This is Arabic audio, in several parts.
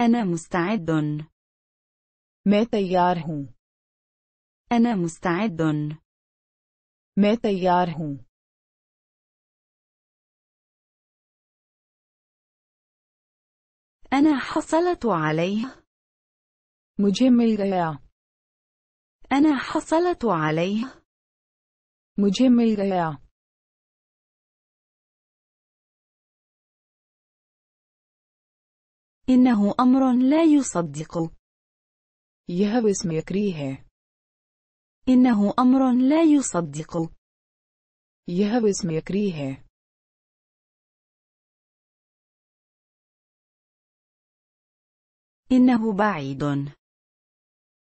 أنا مستعد. ما तैयार हूँ. أنا مستعد. ما तैयार हूँ. أنا حصلت عليه. مجھے مل گیا. أنا حصلت عليه. مجھے مل گیا. إنه أمر لا يصدق. يهو اسم يكريه. إنه أمر لا يصدق. يهو اسم يكريه. إنه بعيد.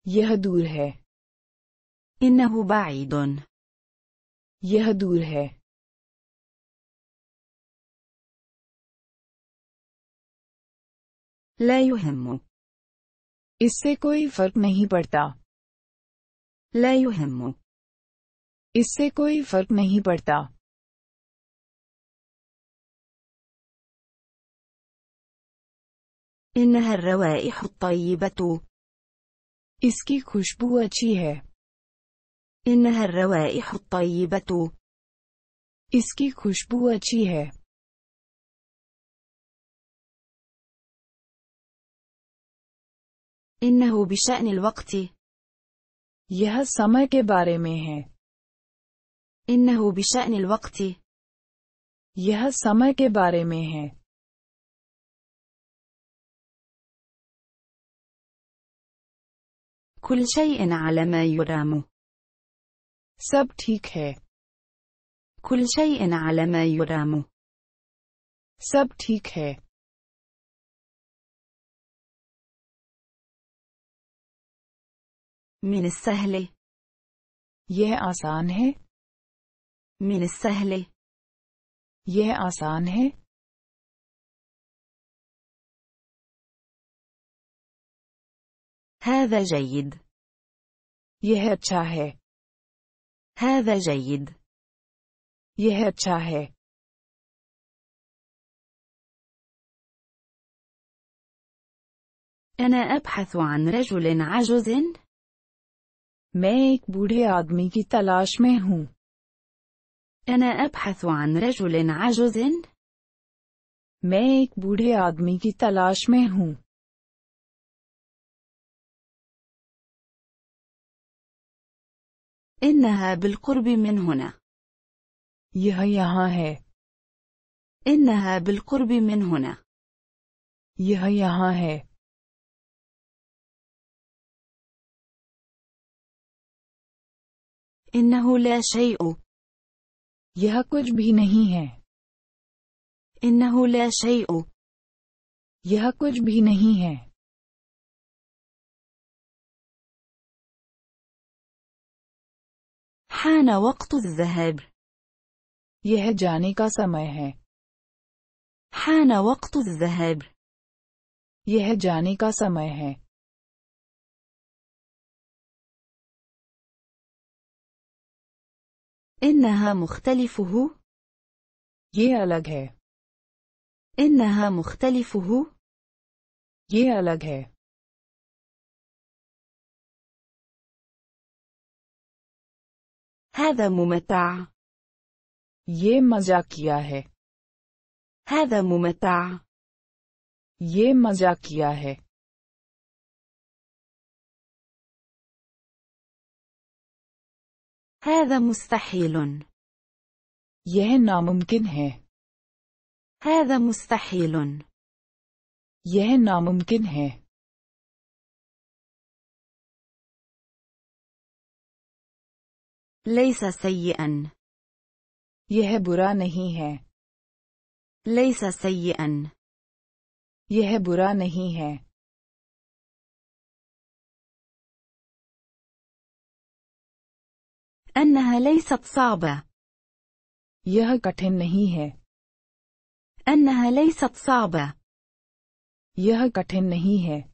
يهدوره. إنه بعيد. يهدوره. لا يهم. इससे कोई फर्क नहीं पड़ता لا يهم. इससे कोई फर्क नहीं पड़ता إنها الروائح الطيبة. इसकी खुशबू अच्छी है إنها الروائح الطيبة. इसकी खुशबू अच्छी है إنه بشأن الوقت. يه समय के बारे إنه بشأن الوقت. يه समय के बारे كل شيء على ما يرام. سب تيك है। كل شيء على ما يرام. سب تيك है। من السهل यह आसान है من السهل यह आसान है هذا جيد यह अच्छा है هذا جيد यह अच्छा है أنا أبحث عن رجل عجوز मैं एक बूढ़े आदमी की तलाश में हूँ أنا أبحث عن رجل عجوز. मैं एक बूढ़े आदमी की तलाश में हूँ إنها بالقرب من هنا. यह यहाँ है. إنها بالقرب من هنا. यह यहाँ है. إنه لا شيء يها कुछ भी نَهِي هَي. إنه لا شيء يها कुछ भी نَهِي هَي. حان وقت الذهاب يها جاني كا समय هي. حان وقت الذهاب يها جاني كا समय هي. إنها مختلفه ये अलग है إنها مختلفه ये अलग है هذا ممتع ये मजाकिया है هذا ممتع ये मजाकिया है هذا مستحيل. यह नामुमकिन هي. هذا مستحيل. यह नामुमकिन هي. ليس سيئا. يه برا نهي هي. ليس سيئا. يه برا نهي هي. أنها ليست صعبة. यह कठिन नहीं है. أنها ليست صعبة. यह कठिन नहीं है.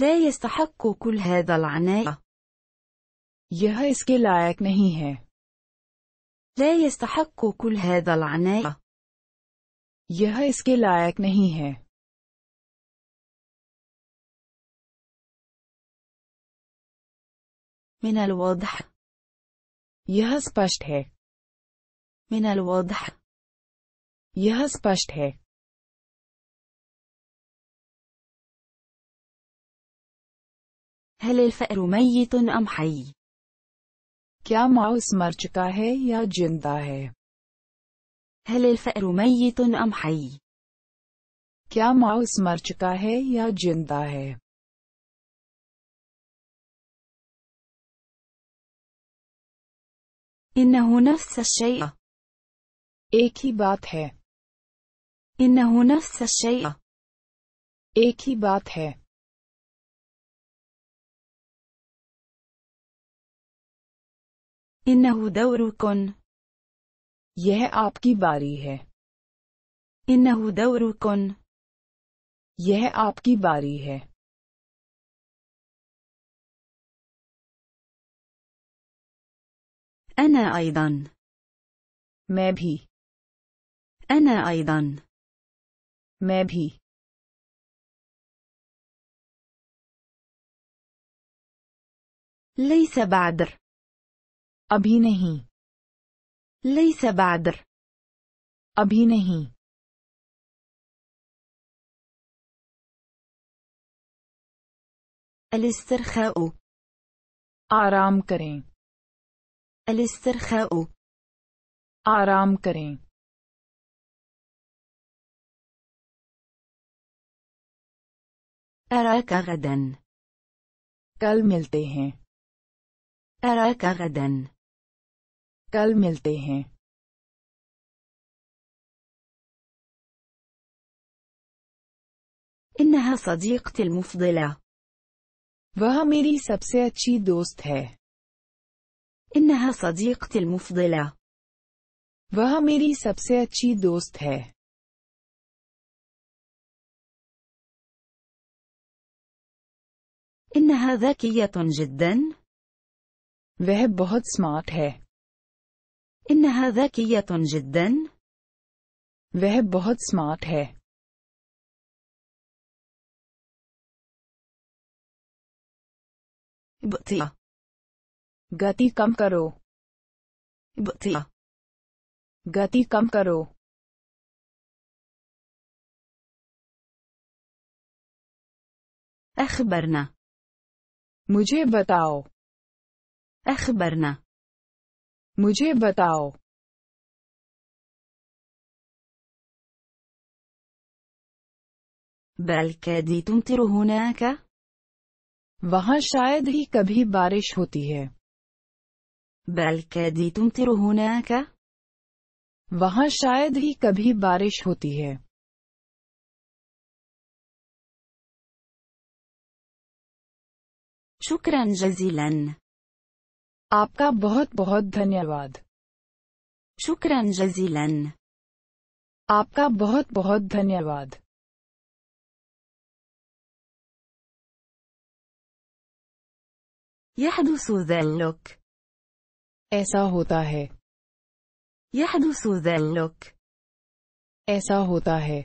لا يستحق كل هذا العناء. यह इसके लायक नहीं है. لا يستحق كل هذا العناء. यह इसके लायक नहीं है. من الواضح यह स्पष्ट है من الواضح यह स्पष्ट है هل الفأر ميت أم حي क्या माउस मर चुका है या जिंदा है هل الفأر ميت أم حي क्या माउस मर चुका है या जिंदा है इन्ह सशय एक ही बात है इन्ह सशय एक ही बात है इन्ह दौरुकन यह आपकी बारी है इन्ह दौरुकन यह आपकी बारी है أنا أيضا. ما भी. أنا أيضا. ما भी. ليس بعدر. أبي نهي. ليس بعدر. أبي نهي. الاسترخاء آرام كريم الاسترخاء آرام کریں أراك غدا کل ملتے ہیں أراك غدا کل ملتے ہیں إنها صديقتي المفضلة. وها ميري سب سے اچھی دوست ہے. إنها صديقتي المفضلة. وها ميري سبسي أتشي دوست هي. إنها ذكية جدا. وها बहुत स्मार्ट هي. إنها ذكية جدا. وها बहुत स्मार्ट هي. بطيئة गति कम करो बतिया गति कम करो अखबरना मुझे बताओ अखबरना मुझे बताओ बल कैदी तुम तिर होना क्या वहां शायद ही कभी बारिश होती है बल कैदी तुमतिर क्या वहाँ शायद ही कभी बारिश होती है शुक्रन जजीलन आपका बहुत बहुत धन्यवाद शुक्रन जजीलन आपका बहुत बहुत धन्यवाद यह दूसू लुक ऐसा होता है يحدث ذلك ऐसा होता है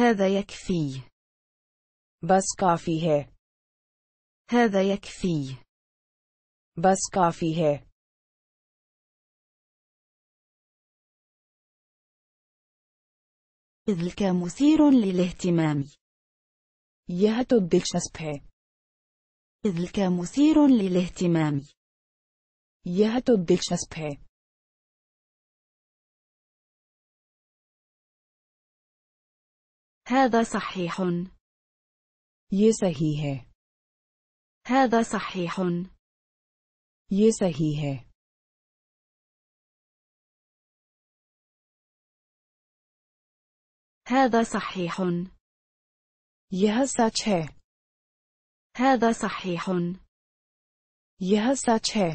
هذا يكفي بس काफी ہے هذا يكفي بس काफी ہے إذ مثير للاهتمام यह तो दिलचस्प है ذلك مثير للاهتمام यह तो दिलचस्प है هذا صحيح ये सही है هذا صحيح ये सही है هذا صحيح यह सच है هذا صحيح यह सच है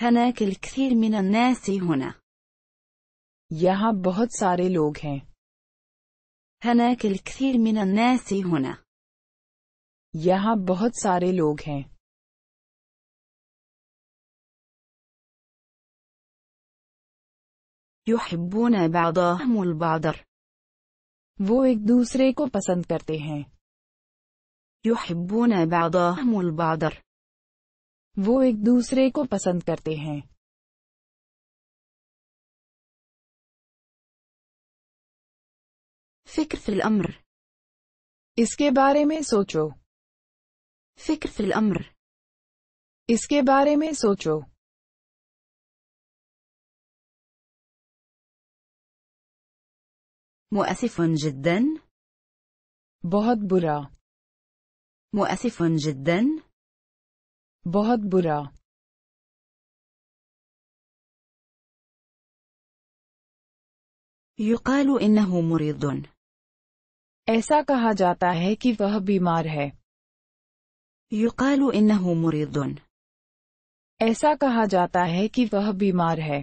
هناك الكثير من الناس هنا यहाँ बहुत सारे लोग हैं هناك الكثير من الناس هنا यहाँ बहुत सारे लोग हैं يحبون بعضهم البعض वो एक दूसरे को पसंद करते हैं يحبون بعضهم البعض वो एक दूसरे को पसंद करते हैं فكر في الأمر इसके बारे में सोचो فكر في الأمر इसके बारे में सोचो مؤسف جدا بہت برا مؤسف جدا بہت برا يقال انه مريض ایسا کہا جاتا ہے کہ وہ بیمار ہے يقال انه مريض ایسا کہا جاتا ہے کہ وہ بیمار ہے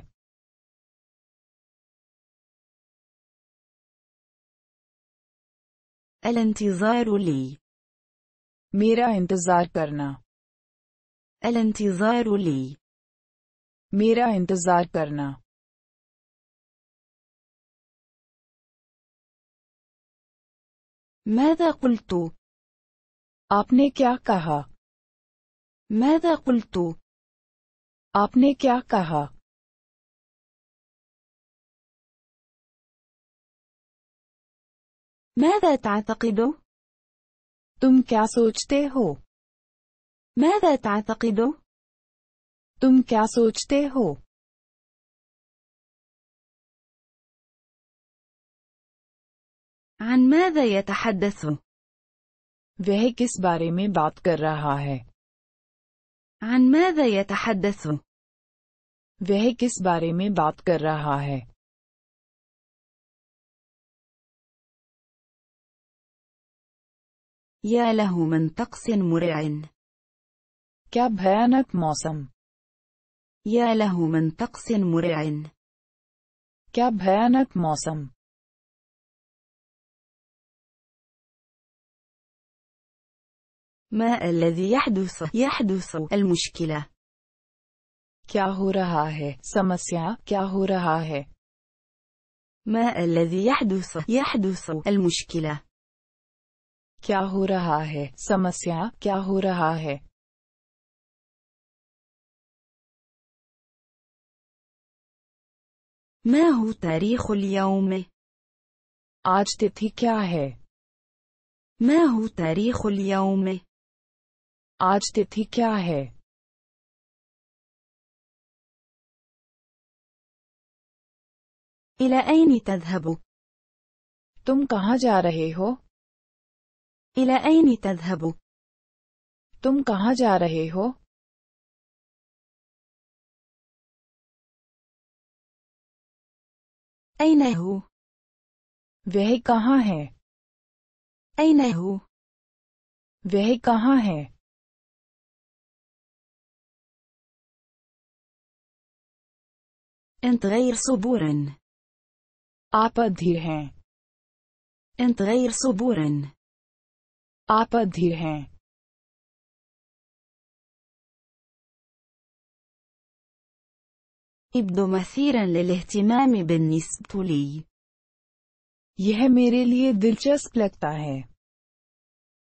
الانتظار لي मेरा इंतजार करना الانتظار لي मेरा इंतजार करना ماذا قلت आपने क्या कहा ماذا قلت आपने क्या कहा ماذا تعتقد؟ تم كيا سوچتے ہو؟ ماذا تعتقد؟ تم كيا سوچتے ہو؟ عن ماذا يتحدث؟ وہ کس بارے میں بات کر رہا ہے؟ عن ماذا يتحدث؟ وہ کس بارے میں بات کر رہا ہے؟ يا له من طقس مرع क्या موسم. يا له من طقس مرع क्या موسم. ما الذي يحدث يحدث المشكلة क्या हो रहा है समस्या क्या हो ما الذي يحدث يحدث المشكلة क्या हो रहा है समस्या क्या हो रहा है मैं हूँ तेरी تاريخ में आज तिथि क्या है मैं हूँ तेरी تاريخ में आज तिथि क्या है इलाइनी أين तुम कहाँ जा रहे हो إلى أين تذهب؟ तुम कहाँ जा रहे हो? أين هو؟ वह कहाँ है? أين هو؟ वह कहाँ है? أنت غير صبورا. आप अधीर हैं. أنت غير صبورا. आप अधीर हैं يبدو مثيرا للاهتمام بالنسبة لي. यह मेरे लिए दिलचस्प लगता है.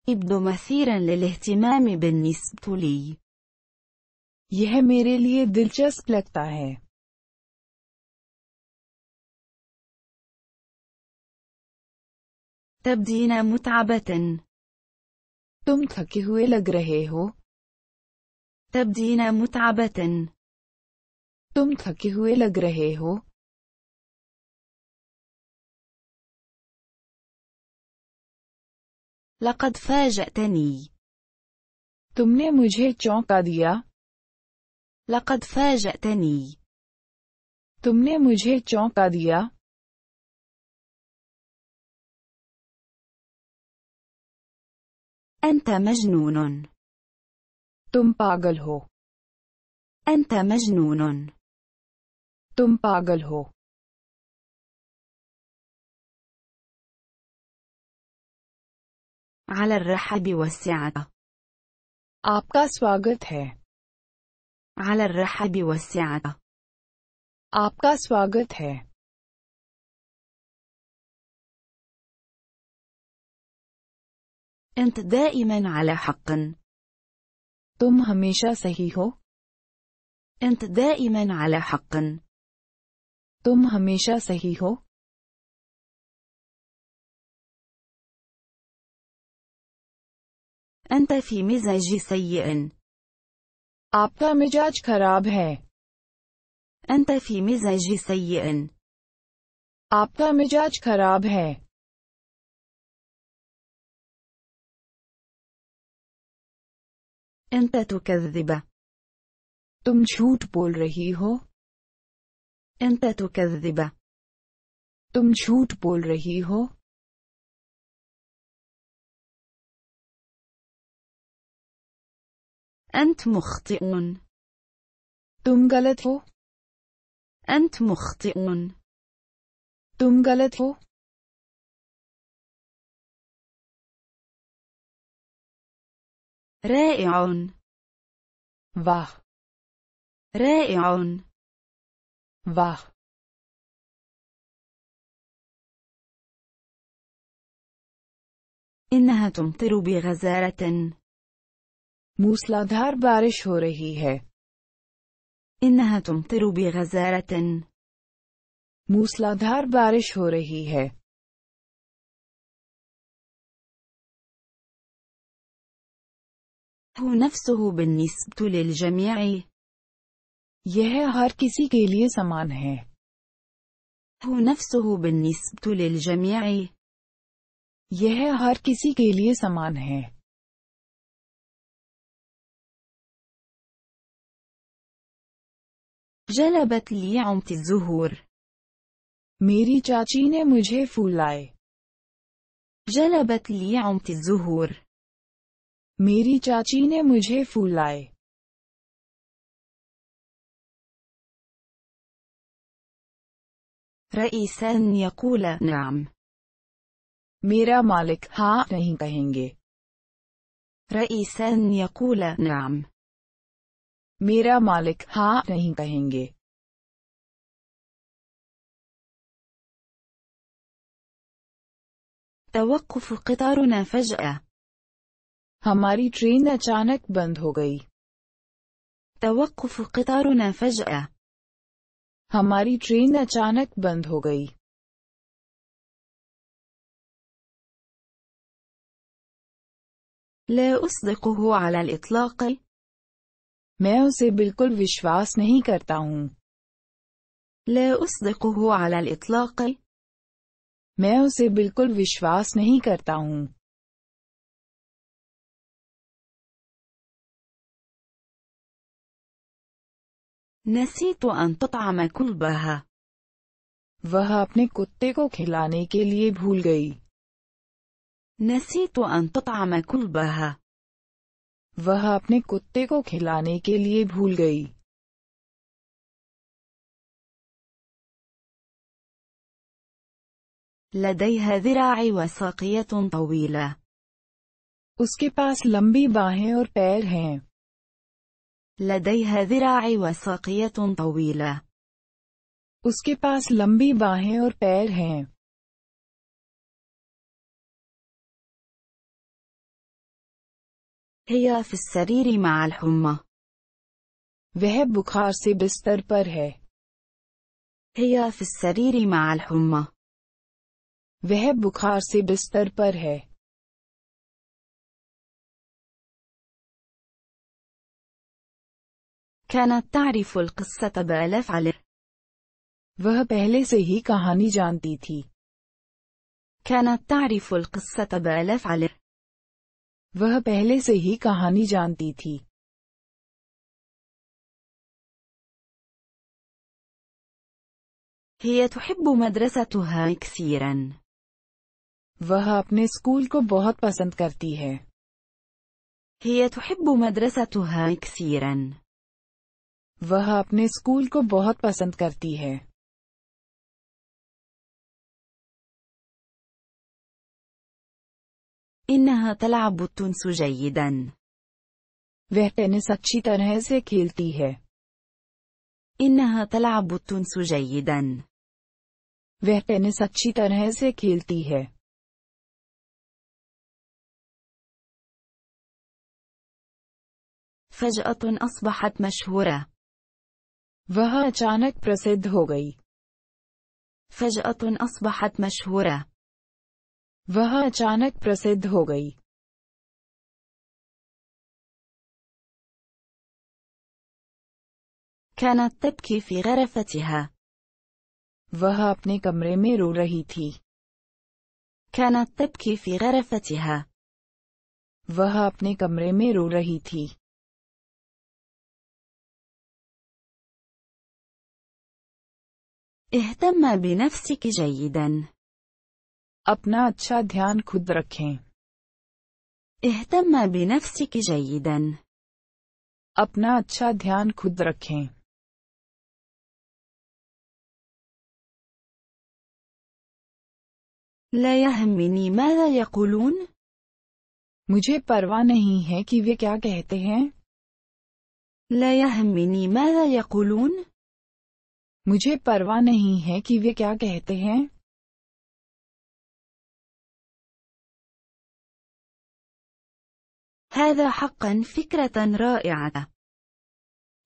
يبدو مثيرا للاهتمام بالنسبة لي. यह मेरे लिए दिलचस्प लगता है. تبدين متعبة. तुम थके हुए लग रहे हो تبدين متعبة तुम थके हुए लग रहे हो لقد فاجأتني तुमने मुझे चौंका दिया لقد فاجأتني तुमने मुझे चौंका दिया أنت مجنون. تم पागल हो. أنت مجنون. تم पागल हो. على الرحب والسعة. आपका سواغت هي. على الرحب والسعة. आपका سواغت هي. أنت دائما على حق. تم هميشا سهي هو. أنت دائما على حق. تم هميشا सही أنت في مزاج سيء. आपका مزاج خراب هي. أنت في مزاج سيء. आपका مزاج خراب है انت تكذب تم جھوٹ بول رہی ہو انت تكذب تم جھوٹ بول رہی ہو انت مخطئ. تم غلط ہو انت مخطئ. تم غلط ہو رائع واخ رائع واخ إنها تمطر بغزارة موسلادھار بارش هو رهي هي إنها تمطر بغزارة موسلادھار بارش هو رهي هي هو نفسه بالنسبة للجميع. يه हर كسي के लिए समान هو نفسه بالنسبة للجميع. يه हर كسي के लिए समान جلبت لي عمت الزهور. ميري تشاتشيني ने فولاي. جلبت لي عمت الزهور मेरी चाची ने मुझे फूल लाए رئيس يقول نعم. मेरा मालिक हाँ नहीं कहेंगे رئيس أن يقول نعم. मेरा मालिक हाँ नहीं कहेंगे توقف قطارنا فجأة. هماري ترين اچانك بند هو گئی توقف قطارنا فجأة هماري ترين اچانك بند هو گئی لا أصدقه على الإطلاق میں اسے بالکل وشواس نہیں کرتا لا أصدقه على الإطلاق میں اسے بالکل وشواس نہیں کرتا نسيت أن تطعم كلبها. वह अपने कुत्ते को खिलाने के लिए भूल गई नसीत अन तताम कुलबहा वह अपने कुत्ते को खिलाने के लिए भूल गई لديها ذراع وساقية طويلة. उसके पास लंबी बाहें और पैर हैं لديها ذراع وساقية طويلة. उसके पास लंबी बाहें और पैर हैं. هي في السرير مع الحمى. वह बुखार से बिस्तर पर है. هي في السرير مع الحمى. वह बुखार से बिस्तर पर है. كانت تعرف القصة بألف على وہ پہلے سے ہی کہانی جانتی تھی كانت تعرف القصة بألف على وہ پہلے سے ہی کہانی جانتی تھی هي تحب مدرستها كثيرا. وہ اپنے سکول کو بہت پسند کرتی ہے هي تحب مدرستها كثيرا. वह अपने स्कूल को बहुत पसंद करती है انها تلعب التنس جيدا. वह تنس अच्छी तरह से खेलती है إنها تلعب التنس جيدا. वह تنس अच्छी तरह से खेलती है فجأة أصبحت مشهورة. वह अचानक प्रसिद्ध हो गई फजअतुन असबहत मशहूरा वह अचानक प्रसिद्ध हो गई كانت تبكي في غرفتها वह अपने कमरे में रो रही थी كانت تبكي في غرفتها वह अपने कमरे में रो रही थी اهتم بنفسك جيدا. اپنا اچھا دھیان خود رکھیں. اهتم بنفسك جيدا اپنا اچھا دھیان خود رکھیں. لا يهمني ماذا يقولون مجھے परवाह نہیں ہے کہ وہ کیا کہتے ہیں. لا يهمني ماذا يقولون मुझे परवाह नहीं है कि वे क्या कहते हैं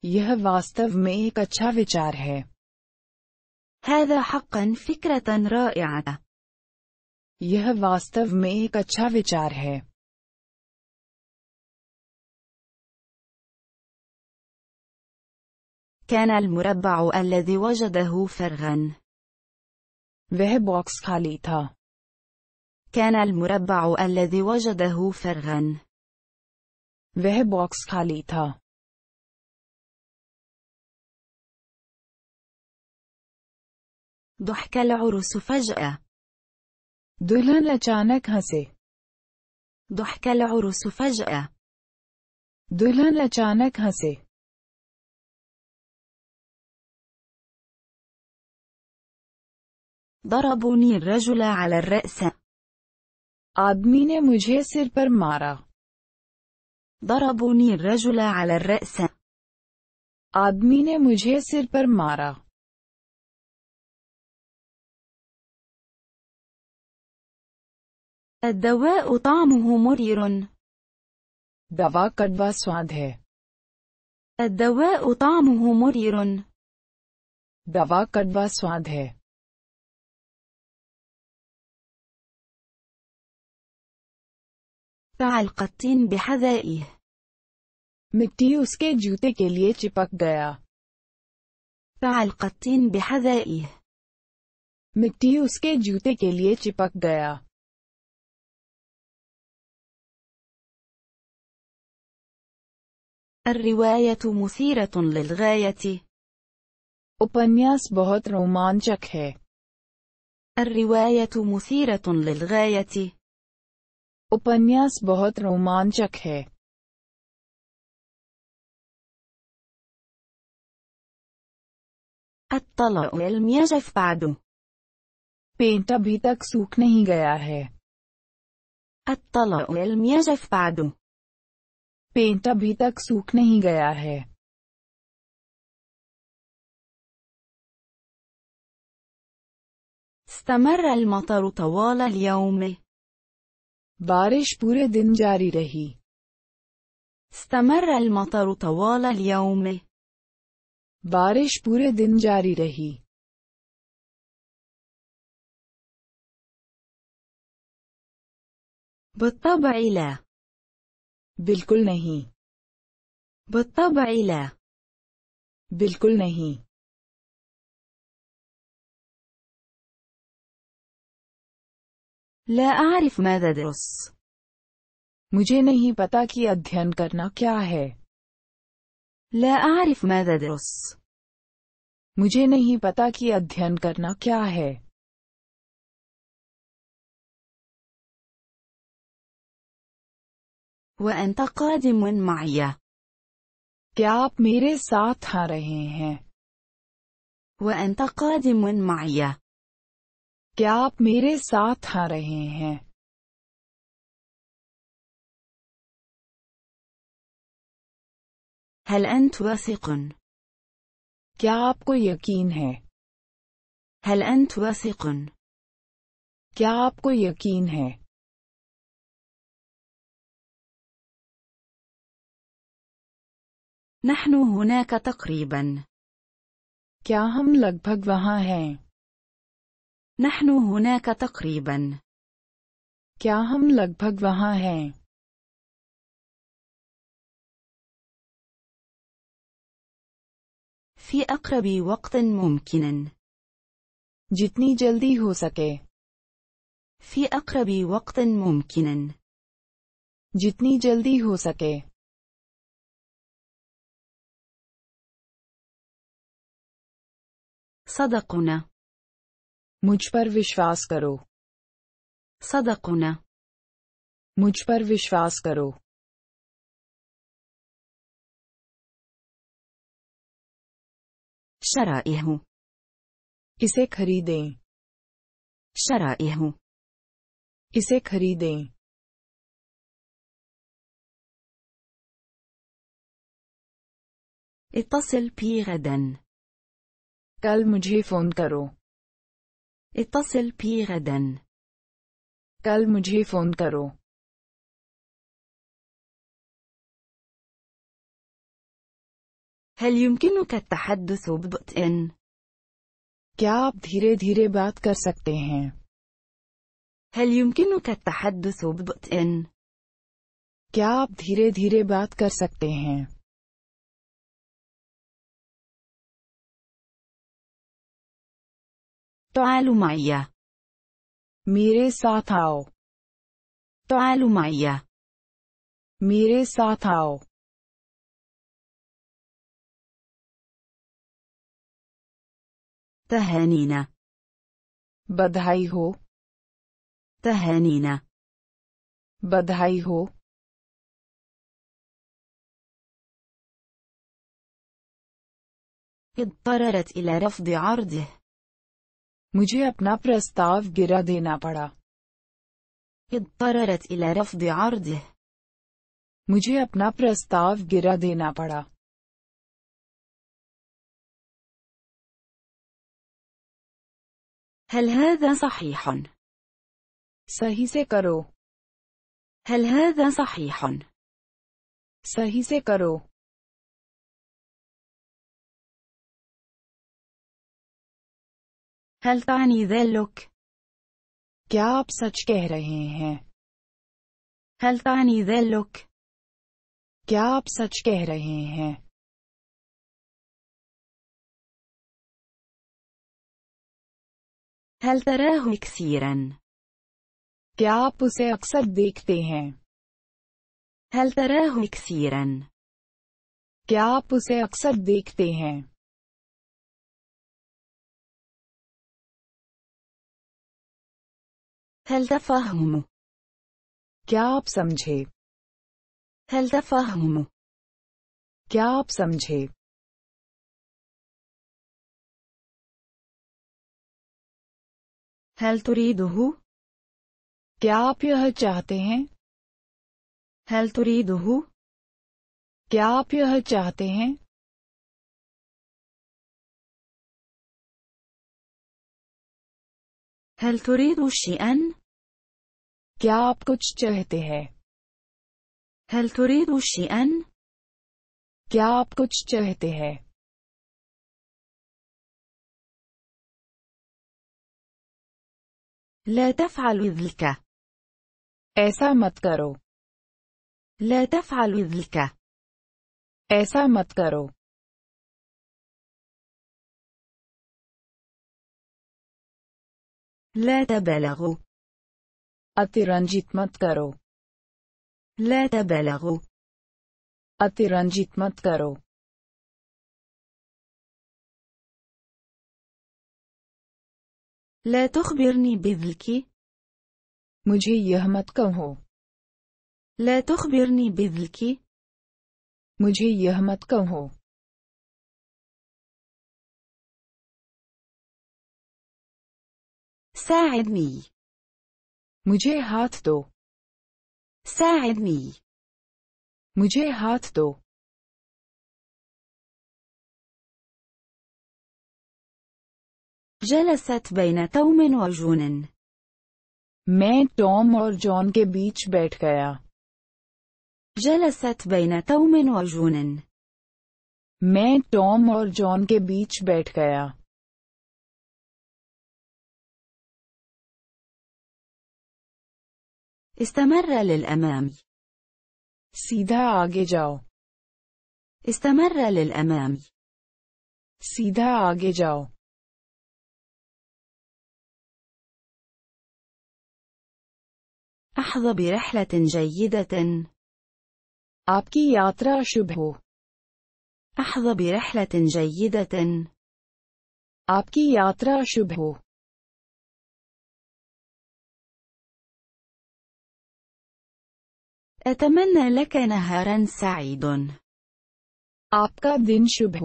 यह वास्तव में एक अच्छा विचार है यह वास्तव में एक अच्छा विचार है كان المربع الذي وجده فرغا. Veheboxkalita. كان المربع الذي وجده فرغا. Veheboxkalita. ضحك العرس فجأة. दुल्हन لجانك هسي. ضحك العرس فجأة दुल्हन لجانك هسي. ضربني الرجل على الرأس. آدمی نے مجھے سر پر مارا. ضربني الرجل على الرأس. آدمی نے مجھے سر پر مارا. الدواء طعمه مرير. دواء كدوا سواد هي. الدواء طعمه مرير. دواء كدوا سواد هي. فعل قطين بحذائه مट्टी اسكي جوتي के लिए चिपक فعل قطين بحذائه مट्टी اسكي جوتي के लिए चिपक الرواية مثيرة للغاية. उपन्यास बहुत रोमांचक है الرواية مثيرة للغاية. उपन्यास बहुत रोमांचक है पेंट अभी तक सूख नहीं गया है पेंट अभी तक सूख नहीं गया है استمر المطر طوال اليوم. بارش پورے دن جاری رہی استمر المطر طوال اليوم بارش پورے دن جاری رہی بالطبع لا بالکل نہیں بالطبع لا بالکل نہیں لا أعرف ماذا درس. मुझे नहीं पता कि अध्ययन करना क्या है لا أعرف ماذا درس. मुझे नहीं पता कि अध्ययन करना क्या है وأنت قادم معي. क्या आप मेरे साथ आ रहे हैं وأنت قادم معي. क्या आप मेरे साथ आ रहे हैं هل أنت واثق؟ क्या आपको यकीन है هل أنت واثق؟ क्या आपको यकीन है نحن هناك تقريبا. क्या हम लगभग वहाँ हैं نحن هناك تقريبا. كيا هم لغبغ وها هي؟ في أقرب وقت ممكن. جتني جلدي هو سكي. في أقرب وقت ممكن. جتني جلدي هو سكي. صدقنا. मुझ पर विश्वास करो सदकुना मुझ पर विश्वास करो शराइहू इसे खरीदें शराइहू इसे खरीदें اتصل بي غدا कल मुझे फोन करो اتصل بي غدا. कल मुझे फोन करो هل يمكنك التحدث ببطء؟ क्या आप धीरे धीरे बात कर सकते हैं هل يمكنك التحدث ببطء؟ क्या आप धीरे धीरे बात कर सकते हैं تعالوا معي. ميري ساتاو. تعالوا معي. ميري ساتاو. تهانينا. بدهايهو. تهانينا. بدهايهو. اضطررت إلى رفض عرضه. मुझे अपना प्रस्ताव गिरा देना पड़ा اضطررت إلى رفض عرضه. मुझे अपना प्रस्ताव गिरा देना पड़ा هل هذا صحيح؟ सही से करो هل هذا صحيح؟ सही से करो هل تعني लुक क्या आप सच कह रहे हैं هل تعني लुक क्या आप सच कह रहे हैं هل تراه كثيرا؟ क्या आप उसे अक्सर देखते हैं هل تراه كثيرا؟ क्या आप उसे अक्सर देखते हैं هل تفهم؟ क्या आप समझे هل تفهم؟ क्या आप समझे هل تريده؟ क्या आप यह चाहते हैं هل تريده؟ क्या आप यह चाहते हैं هل تريد شيئا؟ क्या आप कुछ चाहते हैं? هل تريد شيئا؟ क्या आप कुछ चाहते हैं? لا تفعل ذلك. ऐसा मत करो. لا تفعل ذلك. ऐसा मत करो. لا تبالغوا اترنجيت मत لا تبالغوا اترنجيت मत لا تخبرني بذلك मुझे यह لا تخبرني بذلك मुझे यह ساعدني مجھے ہاتھ دو ساعدني مجھے ہاتھ دو جلست بين توم وجون میں توم اور جون کے بیچ بیٹھ گیا جلست بين توم وجون میں توم اور جون کے بیچ بیٹھ گیا استمر للأمام. سيدا آگے جاؤ. استمر للأمام. سيدا آگے جاؤ. أحظى برحلة جيدة. آبكي ياترا شبهو. أحظى برحلة جيدة. آبكي ياترا شبهو. أتمنى لك نهارا سعيد. आपका دين शुभ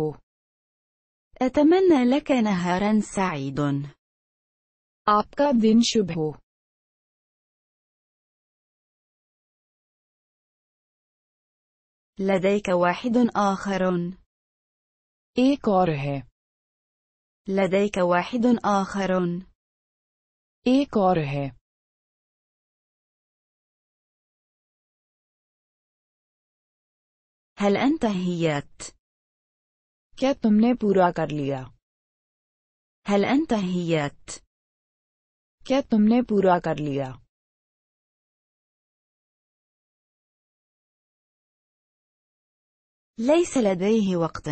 أتمنى لك نهارا سعيد. आपका دين शुभ لديك واحد آخر. إي كاره. لديك واحد آخر. إي كاره. هل انتهيت क्या तुमने पूरा कर लिया هل انتهيت क्या तुमने पूरा कर लिया ليس لديه وقت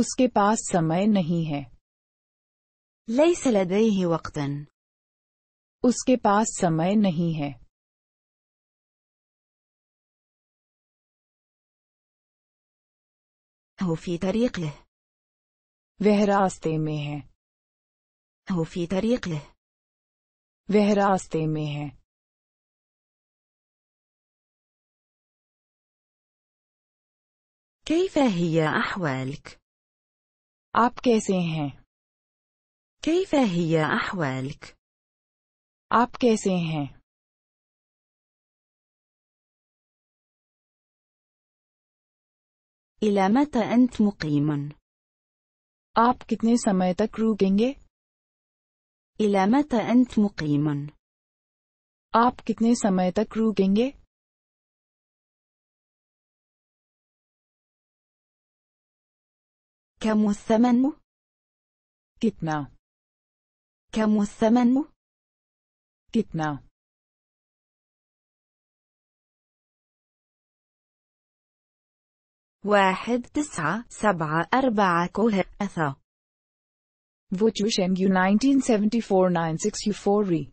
उसके पास समय नहीं है ليس لديه وقت उसके पास समय नहीं है هو في طريقه वह रास्ते में هو في طريقه वह रास्ते में كيف هي أحوالك؟ आप كيسي हैं كيف هي أحوالك؟ आप كيسي हैं إلى متى أنت مقيم؟ आप कितने समय तक إلى متى أنت مقيم؟ आप कितने समय तक كم الثمن؟ كتنا كم الثمن؟ كتنا واحد تسعة سبعة أربعة كوه أثا فوتشوشمجيو 1974-96 يوفوري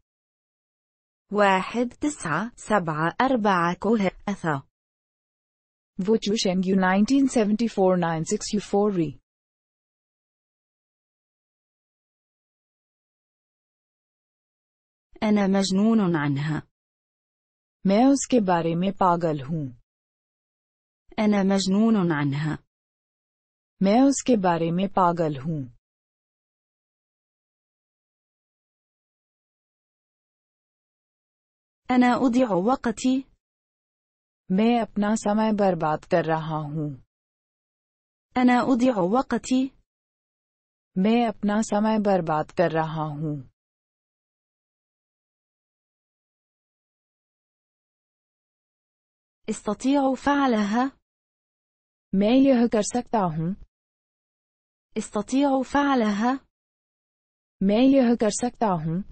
4 تسعة سبعة أربعة كوه أثا فوتشوشمجيو 1974-96 U4 أنا مجنون عنها मैं उसके बारे में पागल हूँ أنا مجنون عنها. मैं उसके बारे में पागल हूँ أنا أضيع وقتي. मैं अपना समय बर्बाद कर रहा हूँ أنا أضيع وقتي. मैं अपना समय बर्बाद कर रहा हूँ استطيع فعلها. मैं यह कर सकता हूँ استطيع فعلها मैं यह कर सकता हूँ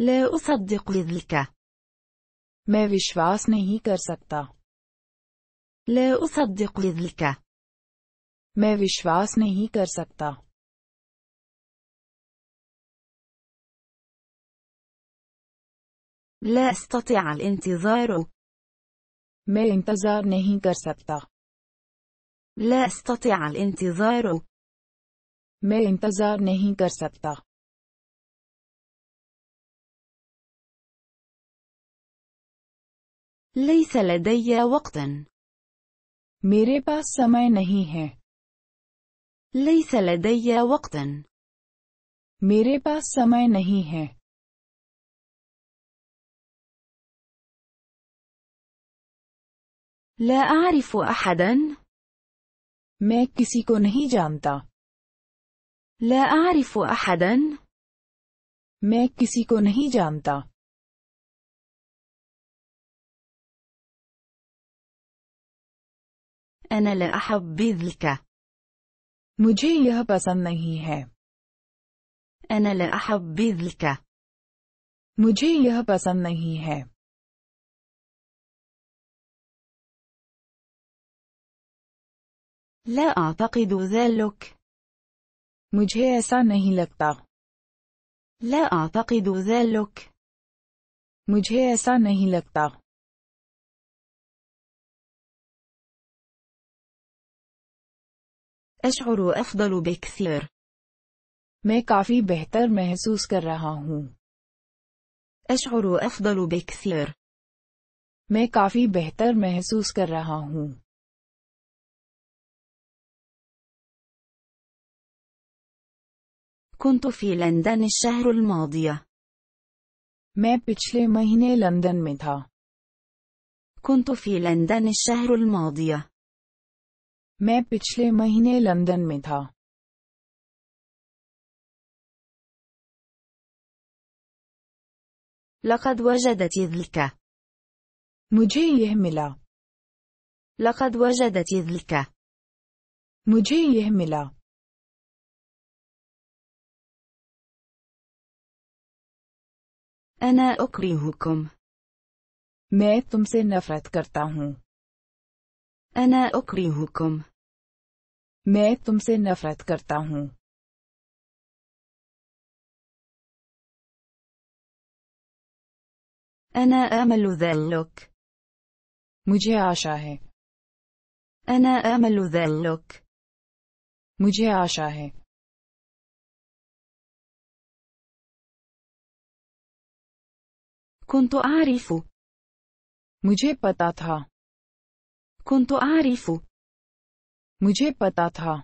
لا أصدق ذلك मैं विश्वास नहीं कर सकता لا أصدق ذلك मैं विश्वास नहीं कर सकता لا أستطيع الانتظار. ما انتظار नहीं कर لا أستطيع الانتظار. मैं انتظار नहीं कर ليس لدي وقت. मेरे पास समय नहीं है ليس لدي وقت. मेरे पास समय नहीं है لا أعرف أحدا. ما كسي को नहीं لا أعرف أحدا. ما كسي को नहीं أنا لا ذلك. مجھے یہ پسند نہیں ہے. أنا لا ذلك. مجھے یہ پسند نہیں ہے. لا أعتقد ذلك. مجھے ایسا نہیں لگتا. لا أعتقد ذلك. مجھے ایسا نہیں لگتا. أشعر أفضل بكثير. میں کافی بهتر محسوس کر رہا ہوں. أشعر أفضل بكثير. میں کافی بہتر محسوس کر رہا ہوں. كنت في لندن الشهر الماضي. मैं पिछले महीने लंदन में था। كنت في لندن الشهر الماضي. मैं पिछले महीने लंदन में था। لقد وجدت ذلك. मुझे यह मिला. لقد وجدت ذلك. मुझे यह मिला. أنا أكرهكم. मैं तुमसे नफरत करता हूँ أنا أكرهكم. मैं तुमसे नफरत करता हूँ أنا أمل ذلك. मुझे आशा है أنا أمل ذلك. मुझे आशा है كنت أعرف. मुझे पता था. كنت أعرف. मुझे पता था.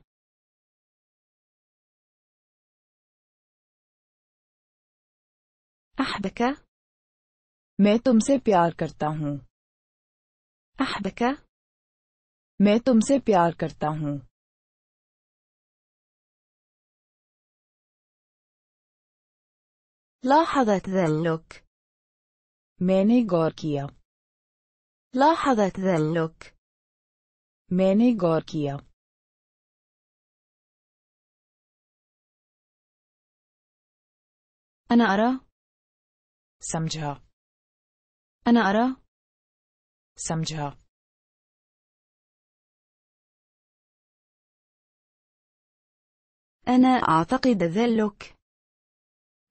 أحبك. मैं तुमसे प्यार करता हूँ. أحبك. मैं तुमसे प्यार करता हूँ. لاحظت ذلك. ماني غوركيا لاحظت ذا اللوك ماني غوركيا أنا أرى سمجها أنا أرى سمجها أنا أعتقد ذلك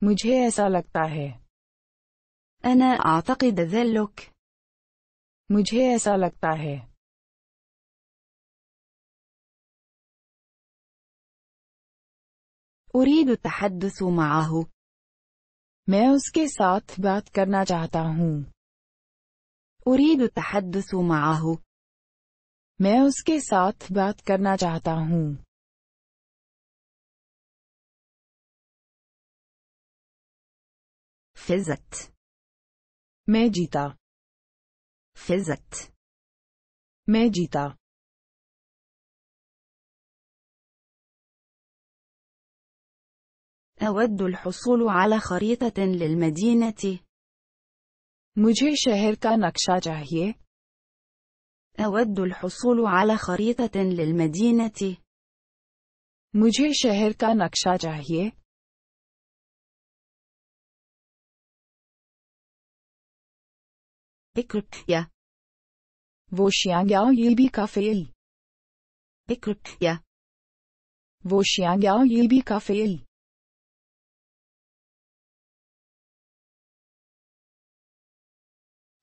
مجھے ایسا لگتا ہے أنا أعتقد ذلك. मुझे ऐसा लगता है أريد التحدث معه. मैं उसके साथ بات करना चाहता हूँ أريد التحدث معه. मैं उसके साथ بات करना चाहता हूँ فزت ماجيتا فزت ماجيتا أود الحصول على خريطة للمدينة. मुझे شهر का नक्शा चाहिए. أود الحصول على خريطة للمدينة. मुझे شهر का नक्शा चाहिए. Bekryptya. Voshiangao Yilbi Kafeli. Wo Xiangyao Yilbi Kafeli.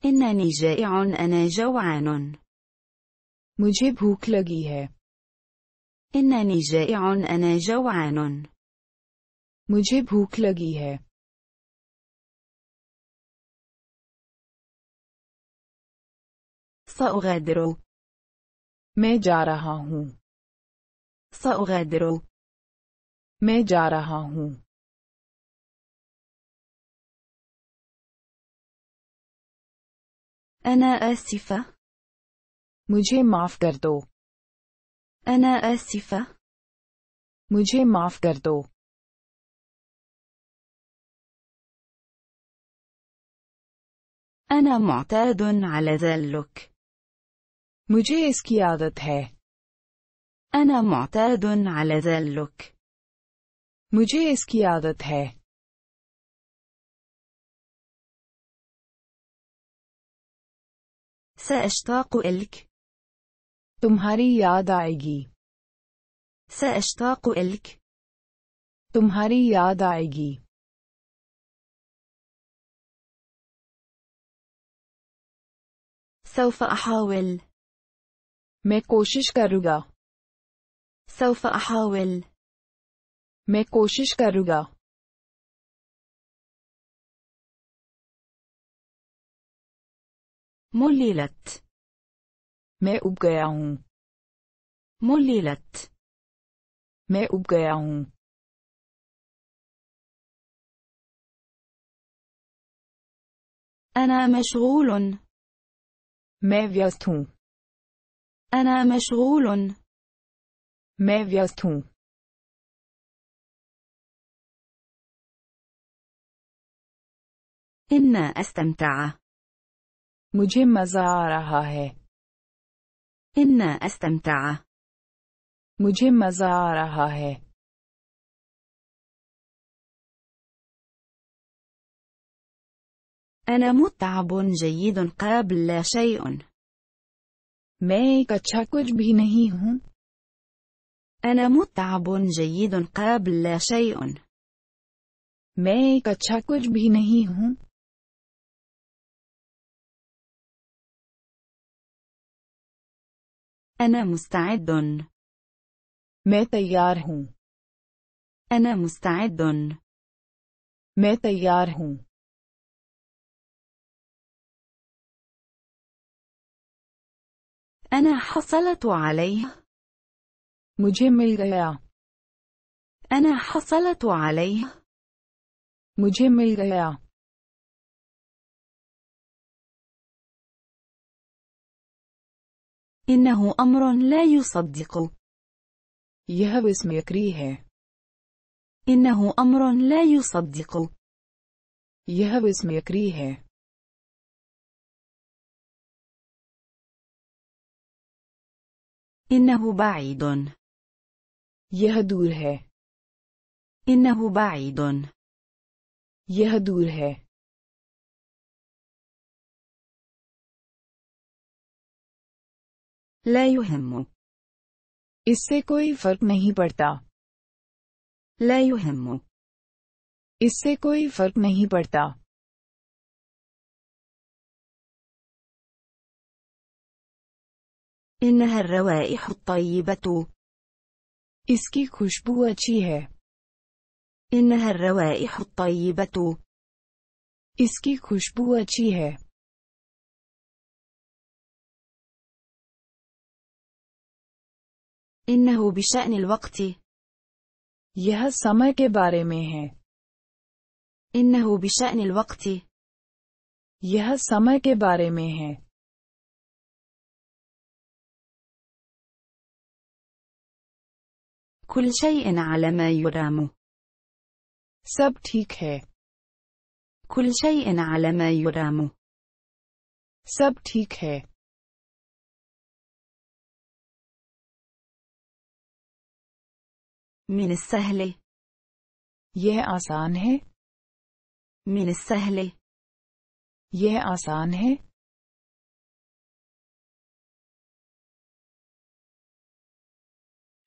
إنني جائع أنا جوعان. मुझे भूख लगी है إنني جائع أنا جوعان. मुझे भूख लगी है سأغادر. ما جا رہا ہوں. سأغادر. ما جا رہا ہوں. أنا آسفة. مجھے معاف کر دو. أنا آسفة. مجھے معاف کر دو. أنا معتاد على ذلك. مجھے اس کی عادت ہے. أنا معتاد على ذلك. مجھے اس کی عادت ہے. سأشتاق إلك. تمہاری یاد آئے گی. سأشتاق إلك. تمہاری یاد آئے گی. سوف أحاول. मैं कोशिश करूंगा سوف أحاول मैं कोशिश करूंगा مللت मैं उब गया हूं مللت मैं उब गया हूं أنا مشغول मैं व्यस्त हूं أنا مشغول. ما إن أستمتع. मुझे مزارها هي. إن أستمتع. मुझे مزارها هي. أنا متعب جيد قبل شيء. मैं एक अच्छा कुछ भी नहीं हूँ أنا متعب جيد قابل لا شيء मैं एक अच्छा कुछ भी नहीं हूँ أنا مستعد मैं तैयार हूँ أنا مستعد मैं तैयार हूँ أنا حصلت عليه. مجھے مل گیا. أنا حصلت عليه. مجھے مل گیا. إنه أمر لا يصدق. اسم يكريه. إنه أمر لا يصدق. اسم يكريه. إنه بعيد. यह दूर है. إنه بعيد. यह दूर है. لا يهم. इससे कोई फर्क नहीं पड़ता. यू हेमो इससे कोई फर्क नहीं पड़ता. إنها الروائح الطيبة. إسكي खुशबू अच्छी إنها الروائح الطيبة. إسكي खुशबू अच्छी إنه بشأن الوقت. يها سما के बारे में إنه بشأن الوقت. يها سما के बारे में كل شيء على ما يرام سب ठीक है كل شيء على ما يرام سب ठीक है من السهل यह آسان है من السهل यह آسان है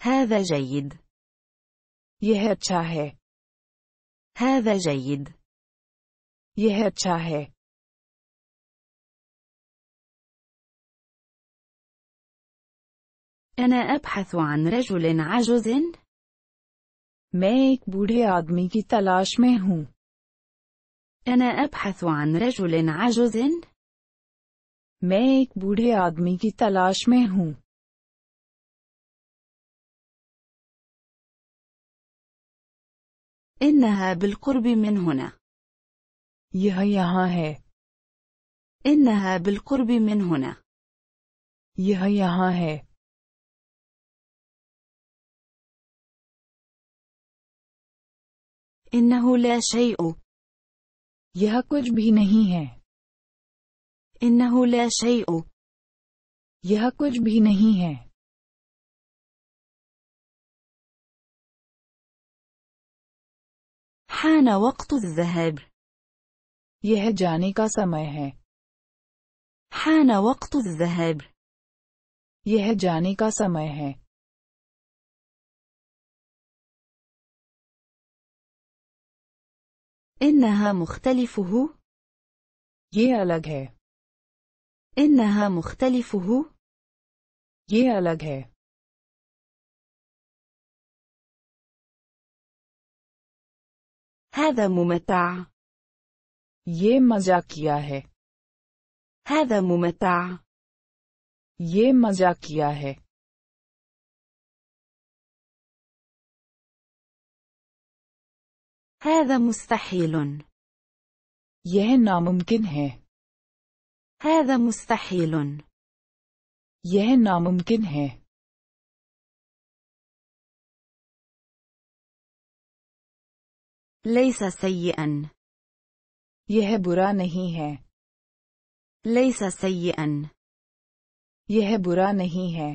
هذا جيد. यह अच्छा है. هذا جيد. यह अच्छा है. أنا أبحث عن رجل عجوز. मैं एक बूढ़े आदमी की तलाश में हूँ. أنا أبحث عن رجل عجوز. मैं एक बूढ़े आदमी की तलाश में हूँ. إنها بالقرب من هنا. يها يها هي. إنها بالقرب من هنا. يها يها هي. إنه لا شيء. يها कुछ بي نهي هي. إنه لا شيء. يها कुछ بي نهي هي. حان وقت الذهاب यह जाने का समय है حان وقت الذهاب यह जाने का समय है إنها مختلفه ये अलग है إنها مختلفه ये अलग है هذا ممتع. ये मजाकिया है. هذا ممتع. ये मजाकिया है. هذا مستحيل. यह नामुमकिन है. هذا مستحيل. यह नामुमकिन है. ليس سيئا यह बुरा नहीं है ليس سيئا यह बुरा नहीं है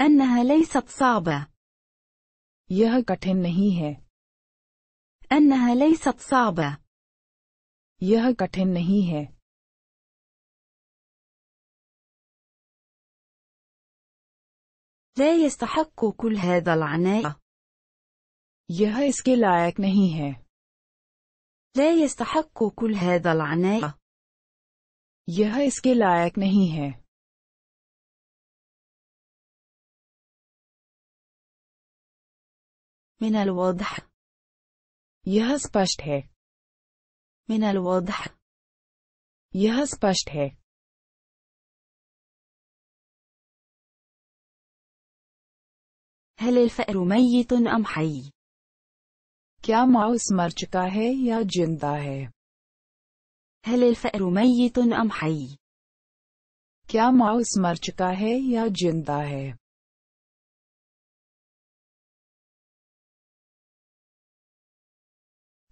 أنها ليست صعبة यह कठिन नहीं है أنها ليست صعبة यह कठिन नहीं है لا يستحق كل هذا العناء. यह इसके लायक नहीं है لا يستحق كل هذا العناء. यह इसके लायक नहीं है من الواضح यह स्पष्ट है من الواضح यह स्पष्ट है هل الفأر ميت أم حي؟ كيا ماوس مرچكا هي يا جندا هي؟ هل الفأر ميت أم حي؟ كيا ماوس مرچكا هي يا جندا هي؟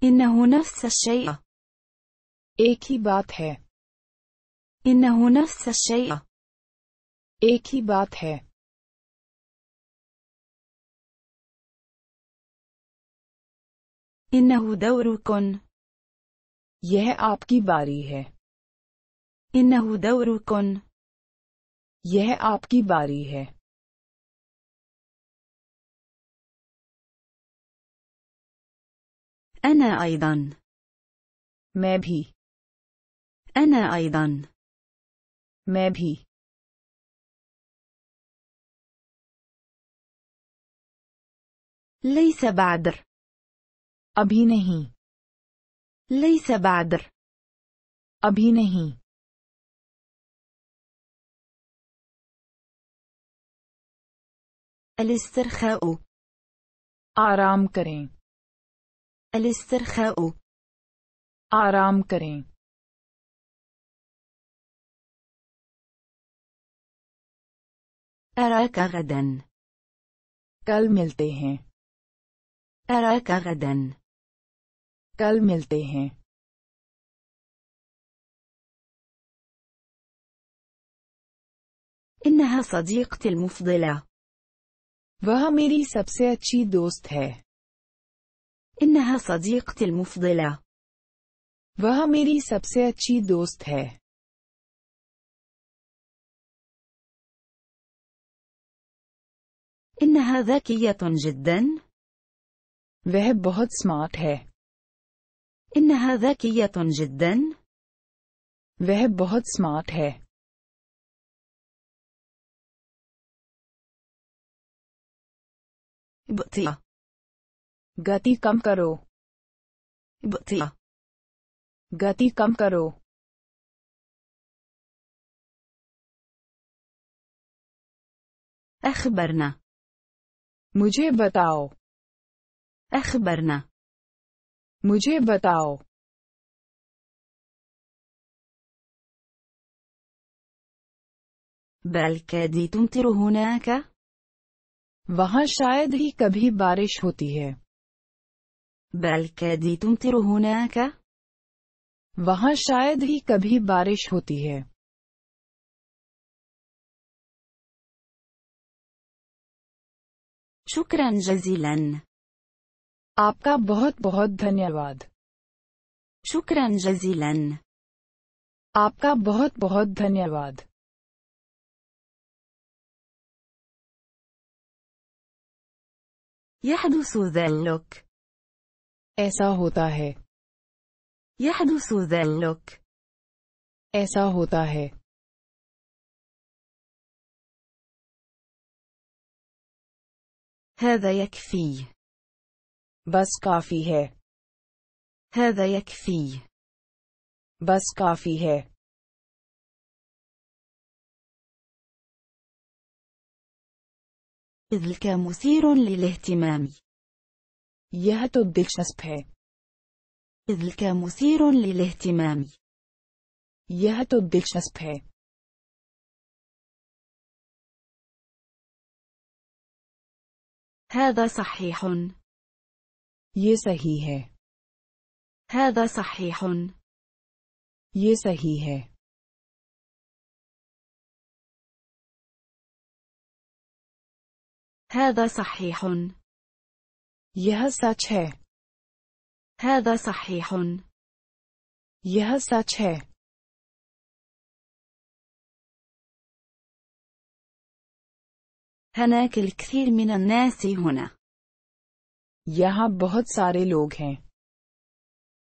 إنه نفس الشيء. إيكي بات هي. إنه نفس الشيء. إيكي بات هي. إنه دوركن. يه آبكي बारी है إنه دوركن. यह आपकी बारी है أنا أيضا. ما भी. أنا أيضا. मैं भी. ليس بعدر. अभी नहीं ليس بعدر अभी नहीं الاسترخاء آرام کریں الاسترخاء آرام کریں أراك غدا कल ملتے ہیں أراك غدا कल मिलते हैं إنها صديقتي المفضلة. وها ميري सबसे अच्छी दोस्त है. إنها صديقتي المفضلة. وها ميري सबसे अच्छी दोस्त है. إنها ذكية جدا. وهي बहुत स्मार्ट है. إنها ذكية جدا. وه بہت سمارت ہے. بطيئة. گتی کم کرو. بطئ. گتی کم کرو. اخبرنا. مجھے بتاؤ. اخبرنا. मुझे बताओ बैल कैदी तुम तिर क्या वहाँ शायद ही कभी बारिश होती है बैल कैदी तुम तिर क्या वहाँ शायद ही कभी बारिश होती है शुक्रन जजीलन आपका बहुत बहुत धन्यवाद शुक्रन जजीलन आपका बहुत बहुत धन्यवाद यह ذلك ऐसा होता है यह ذلك ऐसा होता है هذا يكفي بس كافي هي. هذا يكفي بس كافي هي. ذلك مثير للاهتمام يه तो दिलचस्प है ذلك مثير للاهتمام يه तो दिलचस्प है هذا صحيح ये सही है هذا صحيح ये सही है هذا صحيح यह सच है هذا صحيح यह सच है هناك الكثير من الناس هنا यहाँ बहुत सारे लोग हैं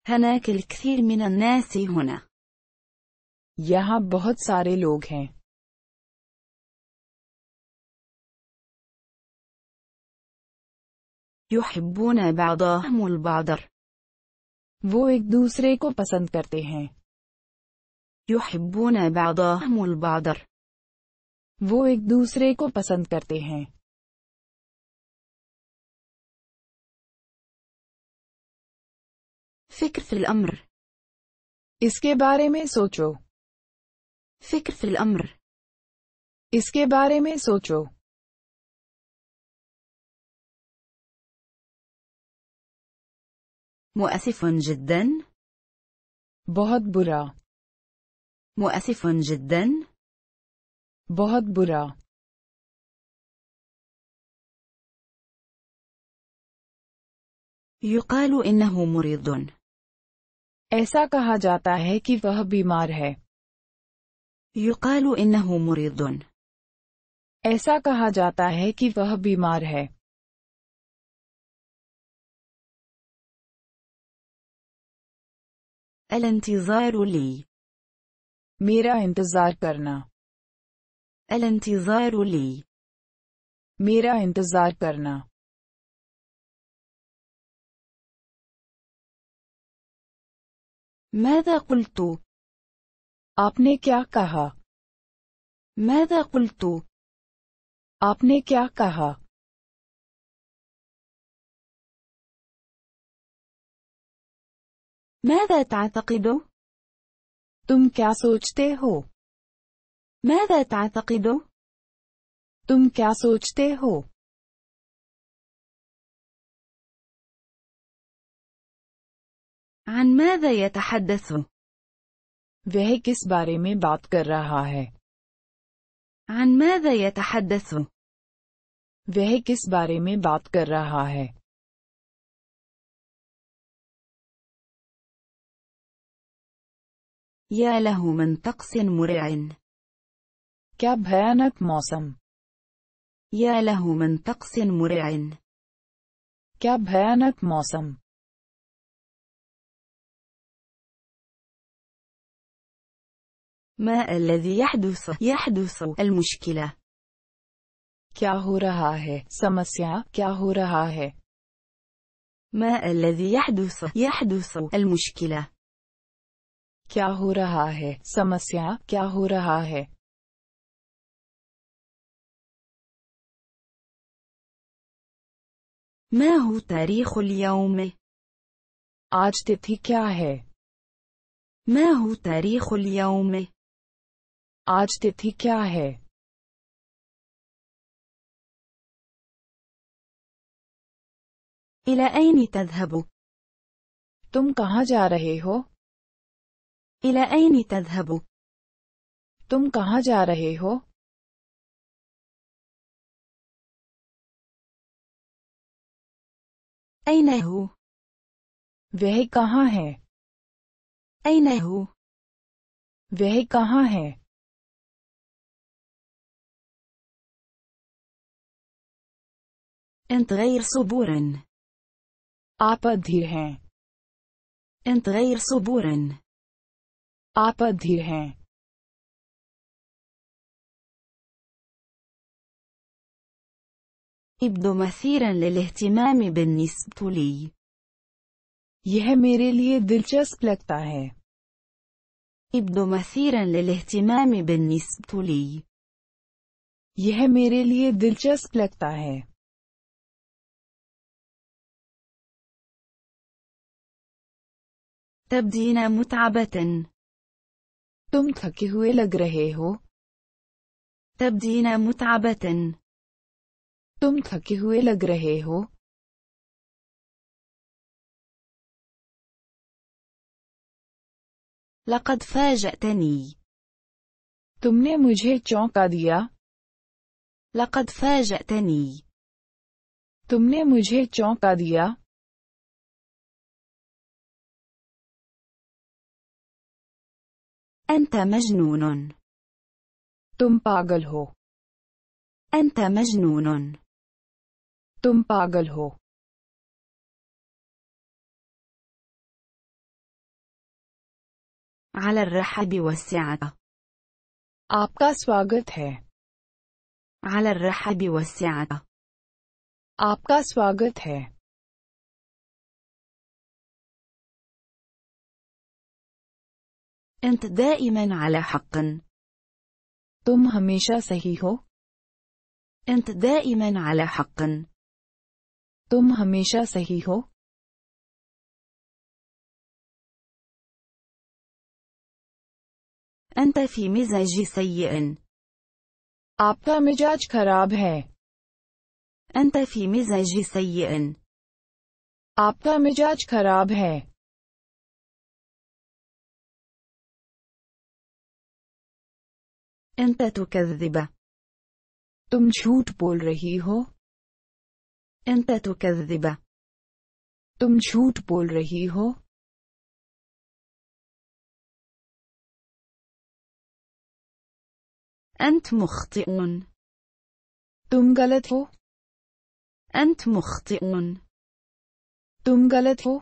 هناك الكثير من الناس هنا यहाँ बहुत सारे लोग हैं يحبون بعضهم البعض वो एक दूसरे को पसंद करते हैं يحبون بعضهم البعض वो एक दूसरे को पसंद करते हैं فكر في الأمر इसके बारे में सोचो فكر في الأمر इसके बारे में सोचो مؤسف جدا बहुत برا. مؤسف جدا बहुत برا. يقال إنه مريض ऐसा कहा जाता है कि वह बीमार है युकालु इन्नहु मुरीदुन ऐसा कहा जाता है कि वह बीमार है الانتظار لي मेरा इंतजार करना الانتظار لي मेरा इंतजार करना ماذا قلت؟ आपने क्या कहा? ماذا قلت? आपने क्या कहा? ماذا تعتقد؟ तुम क्या सोचते हो? ماذا تعتقد؟ तुम क्या सोचते हो? عن ماذا يتحدث؟ وہ کس بارے میں بات کر رہا ہے؟ عن ماذا يتحدث؟ وہ کس بارے میں بات کر رہا ہے؟ يا له من طقس مرع क्या بھیانک موسم. يا له من طقس مرع क्या بھیانک موسم. ما الذي يحدث؟ يحدث المشكلة. كيا هو رها هي؟ سمسيا كيا هو رها هي؟ ما الذي يحدث؟ يحدث المشكلة. كيا هو رها هي؟ سمسيا كيا هو رها هي؟ ما هو تاريخ اليوم؟ آج تتي كيا هي؟ ما هو تاريخ اليوم؟ आज तिथि क्या है إلى أين تذهب؟ तुम कहाँ जा रहे हो إلى أين تذهب؟ तुम कहाँ जा रहे हो أين هو؟ वह कहाँ है أين هو؟ वह कहाँ है أنت غير صبورا. आप अधीर हैं. أنت غير صبورا. आप अधीर हैं. يبدو مثيرا للاهتمام بالنسبة لي. يه मेरे लिए दिलचस्प लगता है. يبدو مثيرا للاهتمام بالنسبة لي. يه मेरे लिए दिलचस्प लगता है. تبدين متعبة. تم تھکے ہوئے لگ رہے ہو. تبدين متعبة. تم تھکے ہوئے لگ رہے ہو. لقد فاجأتني. نے مجھے چونکا دیا. لقد فاجأتني. نے مجھے چونکا دیا. أنت مجنون. تم पागल हो. أنت مجنون. तुम पागल हो. على الرحب والسعة. आपका स्वागत है. على الرحب والسعة. आपका स्वागत है. أنت دائما على حق تم هميشا सही أنت دائما على حق تم هميشا सही أنت في مزاج سيء आपका مزاج खराब है أنت في مزاج سيء आपका مزاج खराब है انت تكذب تم جھوٹ بول رہی ہو انت تكذب تم جھوٹ بول رہی ہو انت مخطئ تم غلط ہو انت مخطئ تم غلط ہو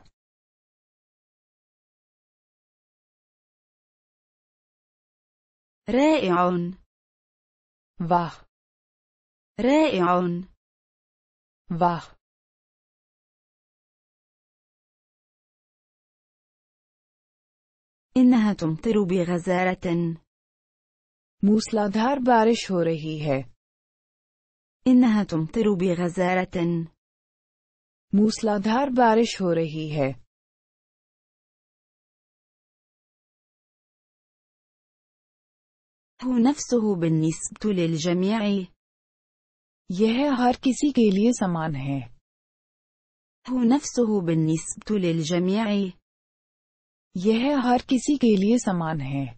رائع واخ رائع واخ إنها تمطر بغزارة. موسلادھار بارش ہو رہی ہے. إنها تمطر بغزارة. موسلادھار بارش ہو رہی ہے. هو نفسه بالنسبة للجميع. يه हर كسي के लिए समान هو نفسه بالنسبة للجميع. يه हर كسي के लिए समान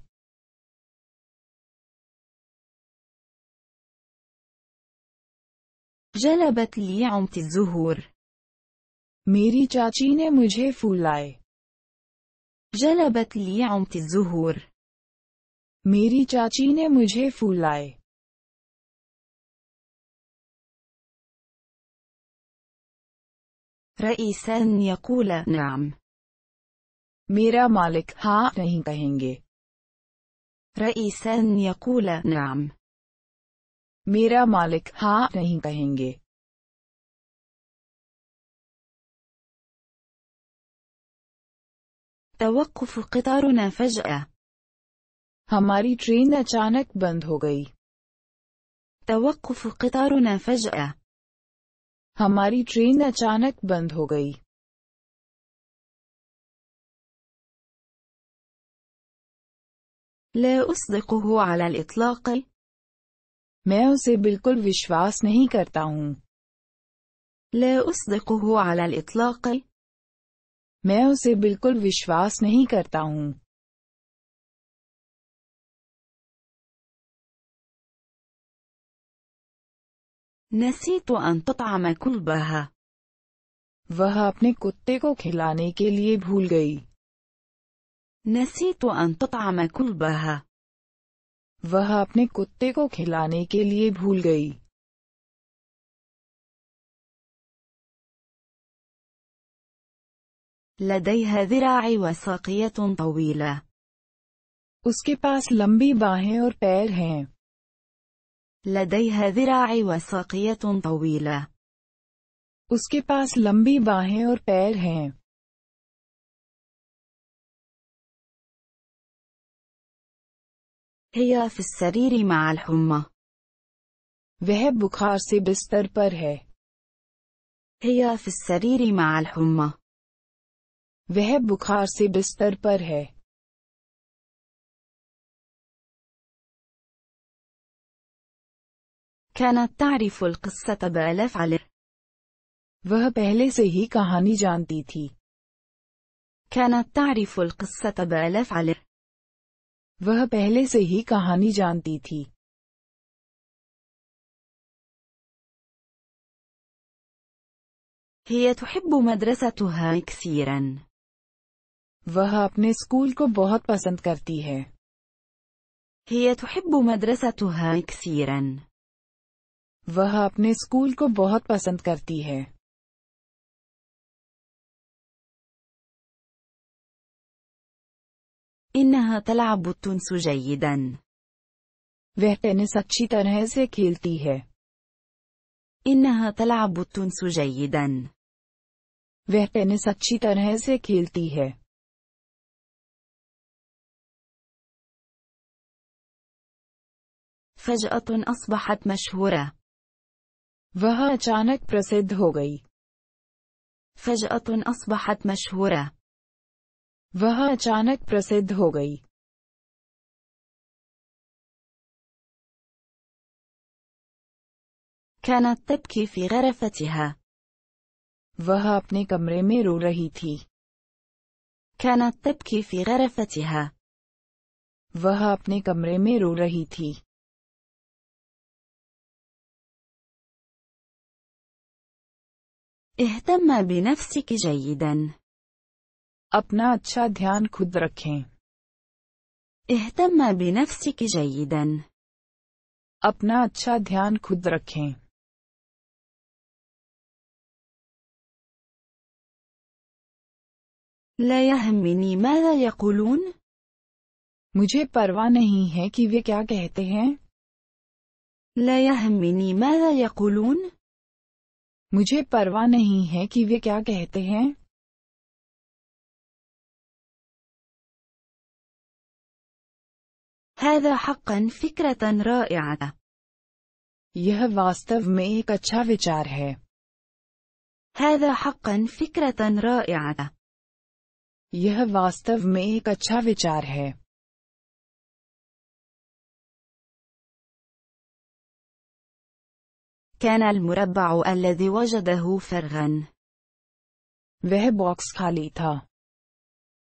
جلبت لي عمت الزهور. ميري تشاتشيني ने فولاي. جلبت لي عمت الزهور मेरी चाची ने मुझे फूल लाए رئيس يقول نعم मेरा मालिक हाँ नहीं कहेंगे رئيس يقول نعم मेरा मालिक हाँ नहीं कहेंगे توقف قطارنا فجأة هماري ترين اچانك بند هو گئی توقف قطارنا فجأة هماري ترين اچانك بند هو گئی لا أصدقه على الإطلاق میں اسے بالکل وشواس نہیں کرتا لا أصدقه على الإطلاق میں اسے بالکل وشواس نہیں کرتا نسيت أن कुल बहा वह अपने कुत्ते को खिलाने के लिए भूल गई نسيت أن कुल बहा वह अपने कुत्ते को खिलाने के लिए भूल गई لديها ذراع وساقية طويلة. उसके पास लंबी बाहें और पैर हैं لديها ذراع وساقية طويلة. उसके पास लंबी बाहें और पैर हैं. هي في السرير مع الحمى. वह बुखार से बिस्तर पर है. هي في السرير مع الحمى. वह बुखार से बिस्तर पर है. كانت تعرف القصة بألف عليه वह पहले से ही कहानी जानती थी كانت تعرف القصة بألف عليه वह पहले से ही कहानी जानती थी هي تحب مدرستها كثيرا वह अपने स्कूल को बहुत पसंद करती है هي تحب مدرستها كثيرا वह अपने स्कूल को बहुत पसंद करती है إنها تلعب वह टेनिस अच्छी तरह से खेलती है إنها تلعب التنس جيدا. वह टेनिस अच्छी तरह से खेलती है فجأة أصبحت मशहूरा वह अचानक प्रसिद्ध हो गई فجأة मशहूर वह अचानक प्रसिद्ध हो गई كانت تبكي في غرفتها वह अपने कमरे में रो रही थी كانت تبكي في غرفتها वह अपने कमरे में रो रही थी اهتم بنفسك جيدا. अपना अच्छा ध्यान खुद रखें اهتم بنفسك جيدا अपना अच्छा ध्यान खुद रखें لا يهمني ماذا يقولون مجھے پروا نہیں ہے کہ وہ کیا کہتے ہیں. لا يهمني ماذا يقولون मुझे परवाह नहीं है कि वे क्या कहते हैं هذا حقا فكرة رائعة. यह वास्तव में एक अच्छा विचार है هذا حقا فكرة رائعة. यह वास्तव में एक अच्छा विचार है كان المربع الذي وجده فرغا.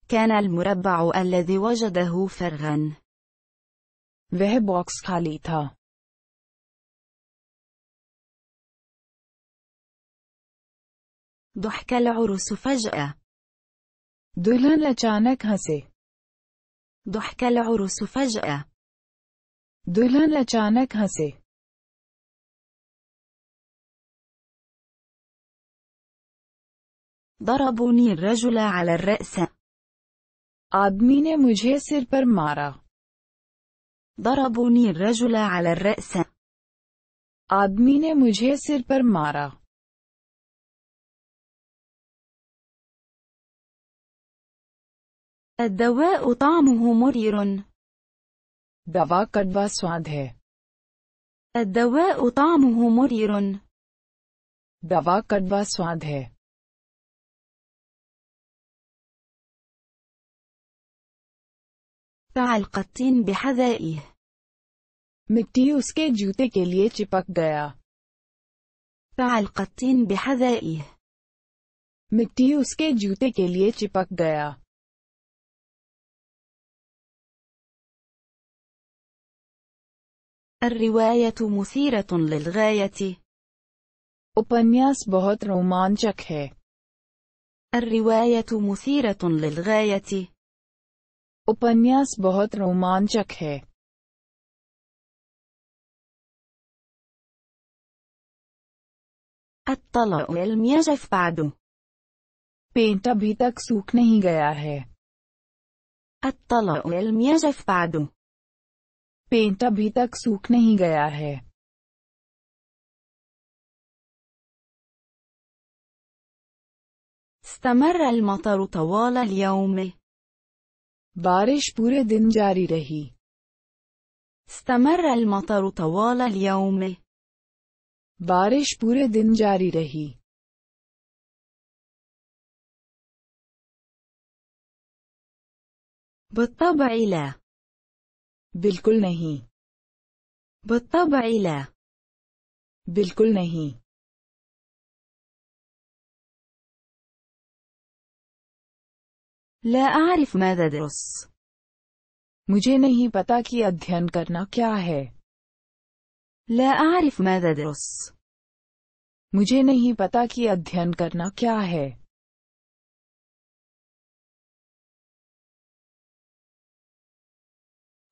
كان المربع الذي وجده فرغا. ضحك العروس فجأة. دولان لجانك هسي. ضحك العروس فجأة. دولان لجانك هسي. ضربني الرجل على الرأس. آدمی نے مجھے سر پر مارا. ضربني الرجل على الرأس. آدمی نے مجھے سر پر مارا. الدواء طعمه مرير. دواء كدوا سواد ہے. الدواء طعمه مرير. دواء كدوا سواد ہے. فعل قطين بحذائه مٹی اس جوتي جوتے کے لیے چپک گیا فعل قطين بحذائه مٹی اس جوتي جوتے کے لیے چپک الرواية مثيرة للغاية. उपन्यास बहुत रोमांचक है الرواية مثيرة للغاية. उपन्यास बहुत रोमांचक है पेंट अभी तक सूख नहीं गया है पेंट अभी तक सूख नहीं गया है استمر المطر طوال اليوم. बारिश पूरे दिन जारी रही استمر المطر طوال اليوم. बारिश पूरे दिन जारी रही بالطبع لا بالكل नहीं بالطبع لا بالكل नहीं لا أعرف ماذا मुझे नहीं पता कि अध्ययन करना क्या है ल आरिफ ماذا درس. मुझे नहीं पता कि अध्ययन करना क्या है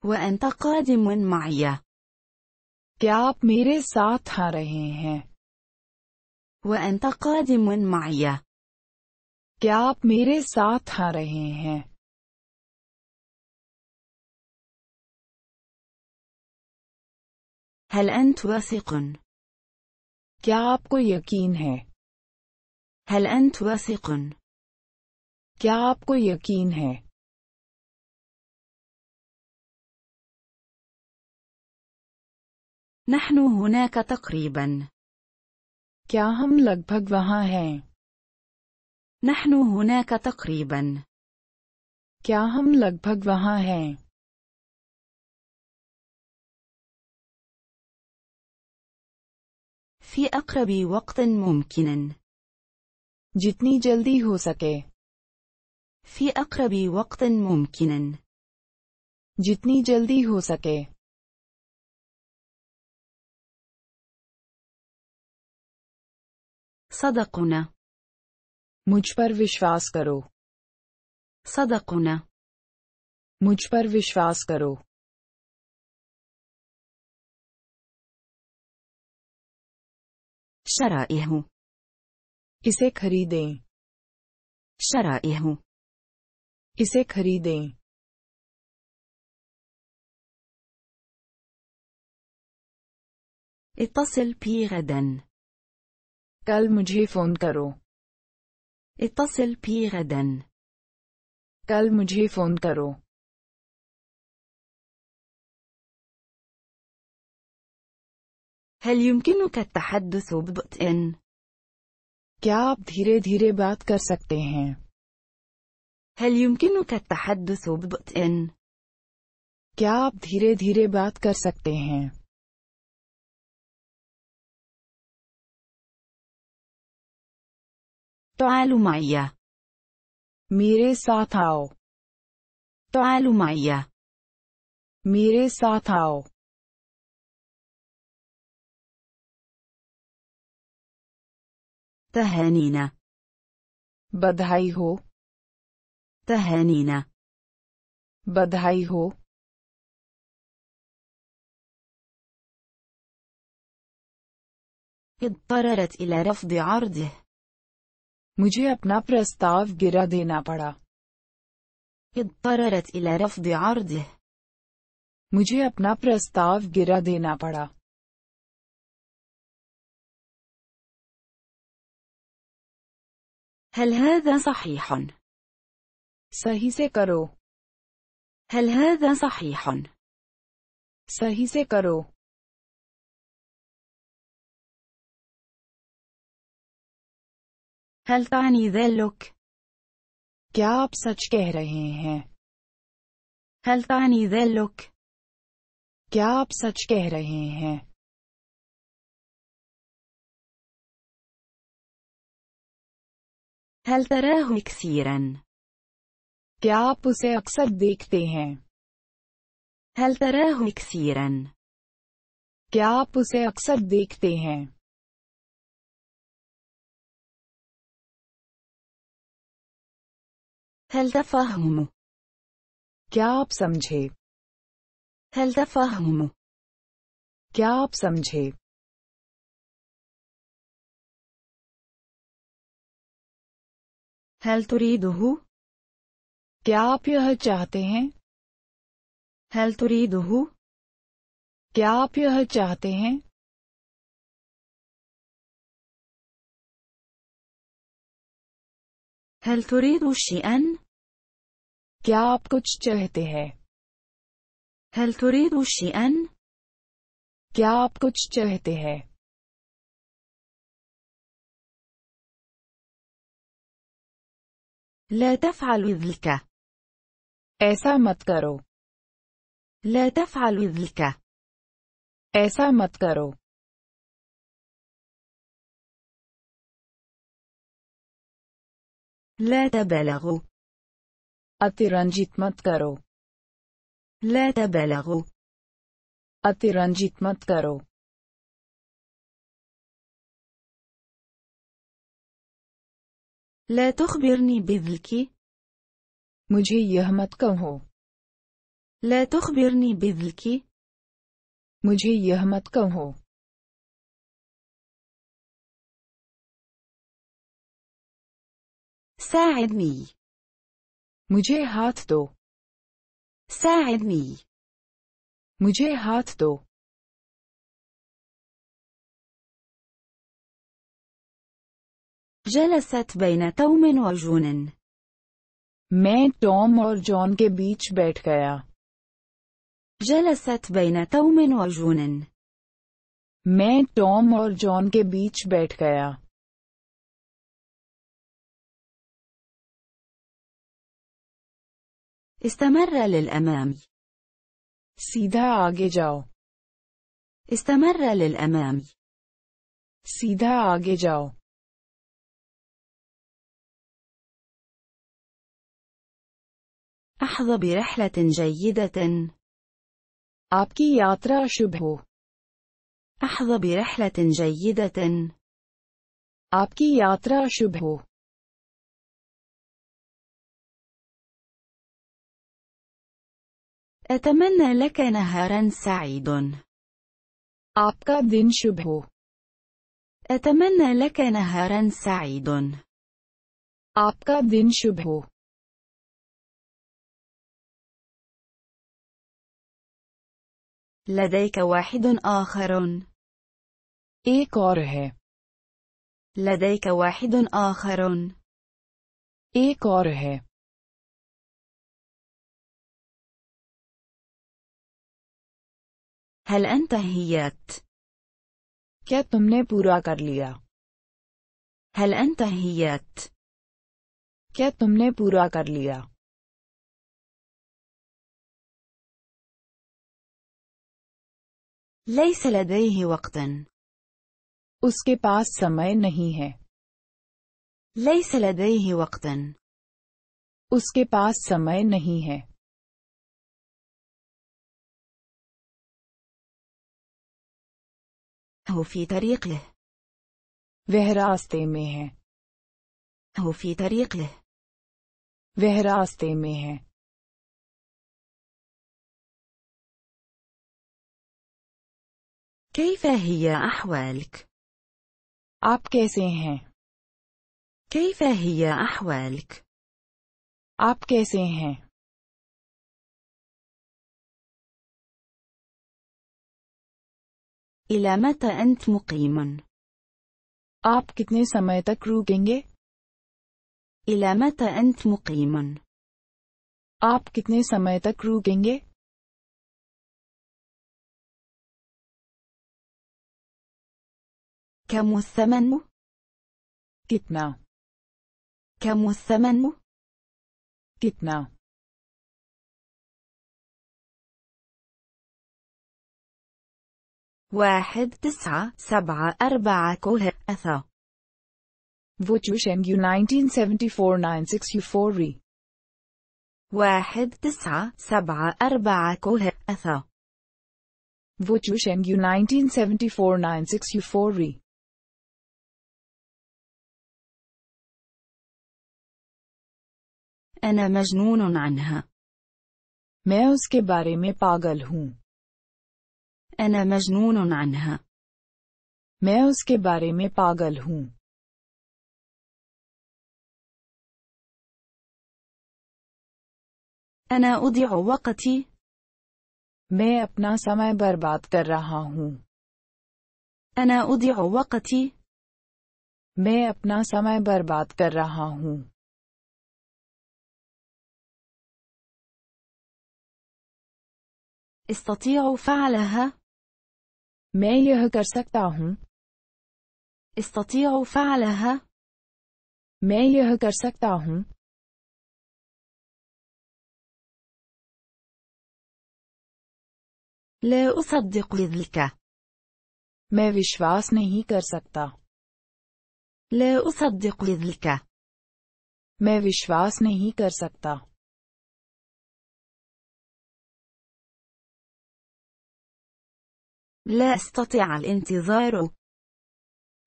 وأنت قادم معي. क्या आप मेरे साथ आ रहे हैं وأنت قادم معي. क्या आप मेरे साथ आ रहे हैं هل أنت واثق؟ क्या आपको यकीन है هل أنت واثق؟ क्या आपको यकीन है نحن هناك تقريبا क्या हम लगभग वहां हैं نحن هناك تقريبا كيا هم لغبغ وها هي؟ في أقرب وقت ممكن جتني جلدي هو سكي. في أقرب وقت ممكن جتني جلدي هو سكي. صدقنا मुझ पर विश्वास करो सदकुना मुझ पर विश्वास करो शराइहू इसे खरीदें शराइहू इसे खरीदें اتصل بي غدا कल मुझे फोन करो اتصل بي غدا. कल मुझे फोन करो هل يمكنك التحدث ببطء؟ क्या आप धीरे धीरे बात कर सकते हैं هل يمكنك التحدث ببطء؟ क्या आप धीरे धीरे बात कर सकते हैं تعالوا معي. ميري ساتاو. تعالوا معي. ميري ساتاو. تهانينا. بدهايهو. تهانينا. بدهايهو. اضطررت إلى رفض عرضه. मुझे अपना प्रस्ताव गिरा देना पड़ा मुझे अपना प्रस्ताव गिरा देना पड़ा هل هذا صحيح؟ सही से करो هل هذا صحيح؟ सही से करो هل दे लुक क्या आप सच कह रहे हैं? هل दे लुक क्या आप सच कह रहे हैं? हल तरह सीरन क्या आप उसे अक्सर देखते हैं? हल तरह सीरन क्या आप उसे अक्सर देखते हैं? هل تفهموا؟ क्या आप समझे هل تفهموا؟ क्या आप समझे هل تريده؟ क्या आप यह चाहते हैं هل تريده؟ क्या आप यह चाहते हैं هل تريد شيئا؟ क्या आप कुछ चाहते हैं هل تريد شيئا؟ क्या आप कुछ चाहते हैं لا تفعل ذلك ऐसा मत करो لا تفعل ذلك ऐसा मत करो لا تبالغوا अतिरंजित मत करो لا تبالغوا अतिरंजित मत करो لا تخبرني بذلك मुझे यह मत कहो لا تخبرني بذلك मुझे यह मत कहो ساعدني मुझे हाथ दो ساعدني मुझे हाथ दो جلست بين और وجون मैं टॉम और जॉन के बीच बैठ गया جلست بين और وجون मैं टॉम और जॉन के बीच बैठ गया استمر للأمام. سيدا آگے جاؤ. استمر للأمام. سيدا آگے جاؤ. أحظى برحلة جيدة. आपकी यात्रा शुभ हो. أحظى برحلة جيدة. आपकी यात्रा शुभ हो. أتمنى لك نهارا سعيد. आपका دين शुभ أتمنى لك نهارا سعيد. आपका دين शुभ لديك واحد آخر. إي كاره. لديك واحد آخر. إي كاره. هل انتهيت؟ क्या तुमने पूरा कर लिया? هل انتهيت؟ क्या तुमने पूरा कर लिया? ليس لديه وقت. उसके पास समय नहीं है. ليس لديه وقت. उसके पास समय नहीं है هو في طريقه वह ميه. هو في طريقه वह रास्ते كيف هي أحوالك؟ आप कैसे हैं كيف هي أحوالك؟ आप कैसे हैं إلى متى أنت مقيم؟ आप कितने समय तक إلى متى أنت مقيم؟ आप कितने समय तक रुकेंगे? كم الثمن؟ كتنا كم الثمن؟ واحد تسعة سبعة أربعة كوه أثا Vochusheng U 1974-96 U4 واحد تسعة سبعة أربعة كوه أثا Vochusheng U 1974-96 U4 أنا مجنون عنها मैं उसके बारे में पागल हूँ أنا مجنون عنها. मैं उसके बारे में पागल हूँ أنا أضيع وقتي. मैं अपना समय बर्बाद कर रहा हूँ أنا أضيع وقتي. मैं अपना समय बर्बाद कर रहा हूँ استطيع فعلها. मैं यह कर सकता हूँ استطيع فعلها मैं यह कर सकता हूँ لا أصدق ذلك मैं विश्वास नहीं कर सकता لا أصدق ذلك मैं विश्वास नहीं कर सकता لا أستطيع الانتظار.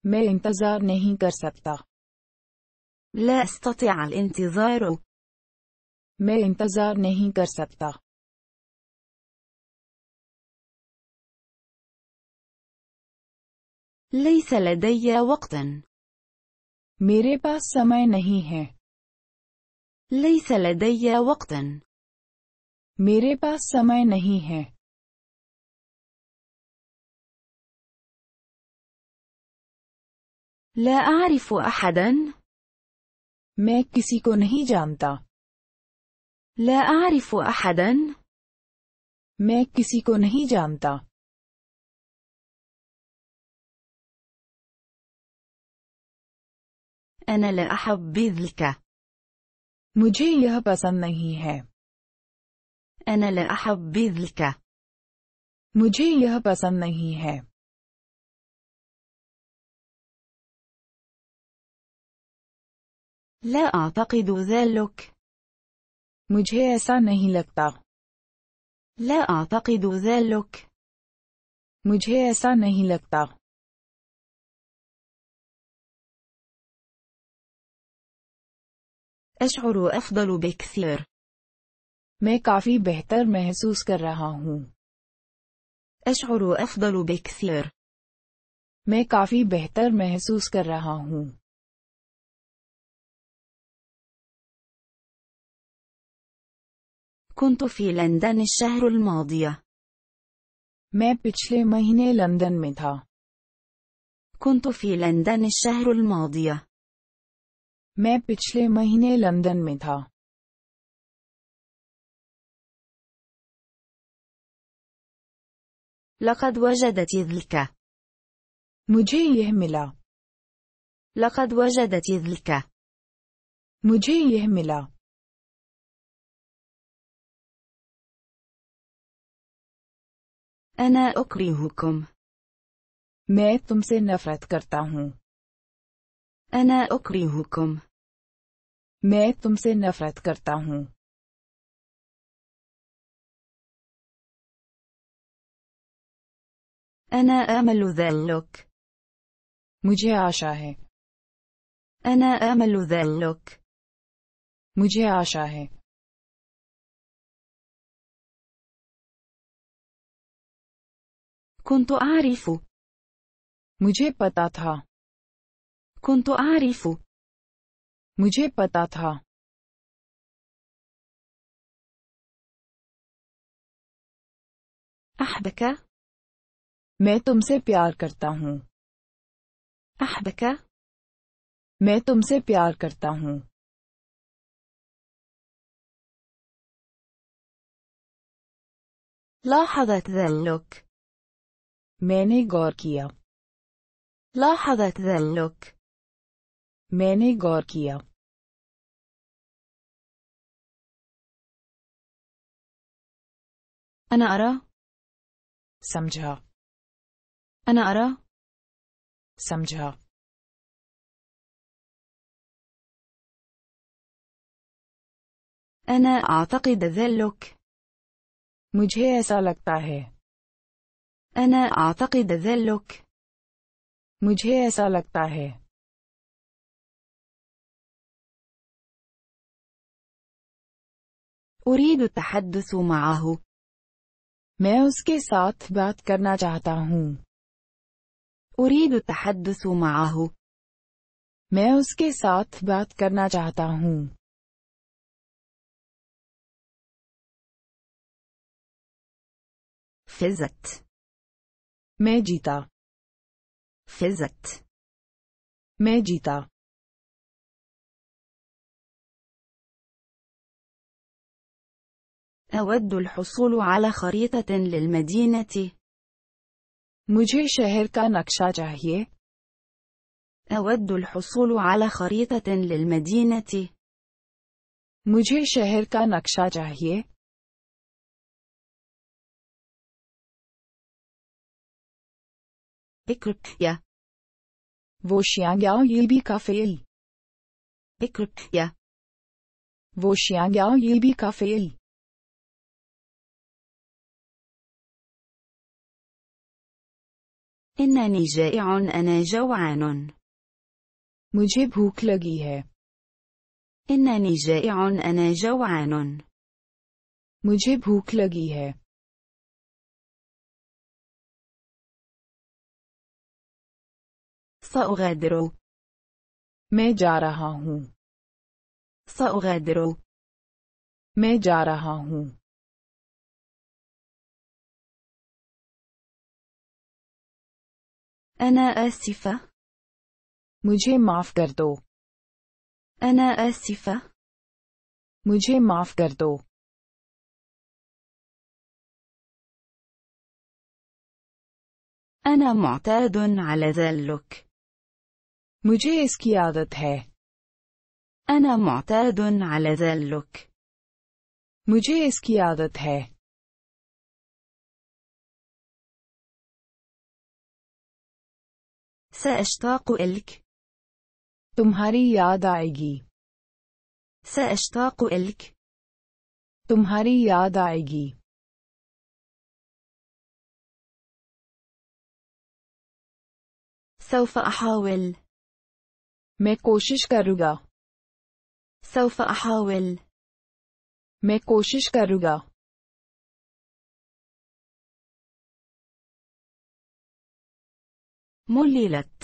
ما انتظار नहीं कर لا أستطيع الانتظار. मैं انتظار नहीं कर ليس لدي وقت. मेरे पास समय नहीं है. ليس لدي وقت. मेरे पास समय नहीं है. لا أعرف أحدا. मैं किसी को नहीं जानता. لا أعرف أحدا. मैं किसी को नहीं जानता. أنا لا أحبذك. मुझे यह पसंद هي है. أنا لا أحبذك. मुझे यह पसंद नहीं है. لا أعتقد ذلك. مجھے ایسا نہیں لگتا. لا أعتقد ذلك. مجھے ایسا نہیں أشعر أفضل بكثير. میں کافی بهتر محسوس کر رہا أشعر أفضل بكثير. میں کافی بہتر محسوس کر رہا كنت في لندن الشهر الماضي. ما بتشلي ما هنا में كنت في لندن الشهر الماضي. ما पिछले महीने लंदन में لقد وجدت ذلك. मुझे यह لقد وجدت ذلك. मुझे यह أنا أكرهكم. मैं तुमसे नफरत करता हूँ أنا أكرهكم. मैं तुमसे नफरत करता हूँ أنا أمل ذلك. मुझे आशा है أنا أمل ذلك. मुझे आशा है كنت أعرف. मुझे पता था. كنت أعرف. मुझे पता था. أحبك. मैं तुमसे प्यार करता हूँ. أحبك. मैं तुमसे प्यार करता हूँ. لاحظت ذلك. ماني غوركيا لاحظت ذلك ماني غوركيا أنا أرى سمجها أنا أرى سمجها أنا أعتقد ذلك مجھے ایسا لگتا ہے أنا أعتقد ذلك. مجھے ایسا لگتا ہے. أريد التحدث معه. میں اس کے ساتھ بات کرنا چاہتا ہوں. أريد التحدث معه. میں اس کے ساتھ بات کرنا چاہتا ہوں. فزت ماجيتا فزت ماجيتا أود الحصول على خريطة للمدينة. मुझे شهر का नक्शा चाहिए. أود الحصول على خريطة للمدينة. मुझे شهر का नक्शा चाहिए. Ekripya. Voshiangao yilbi kafeli. Ekripya. Voshiangao yilbi kafeli. إنني جائع أنا جوعان. मुझे भूख लगी है إنني جائع أنا جوعان. मुझे भूख लगी है سأغادر. ما جارها هو. سأغادر. ما جارها هو. أنا آسفة. مجھے معاف کر دو. أنا آسفة. مجھے معاف کر دو. أنا معتاد على ذلك. مجھے اس کی عادت ہے. أنا معتاد على ذلك. مجھے اس کی عادت ہے. سأشتاق إلك. تمہاری یاد آئے گی. سأشتاق إلك. تمہاری یاد آئے گی. سوف أحاول. मैं कोशिश करूंगा سوف أحاول मैं कोशिश करूंगा مللت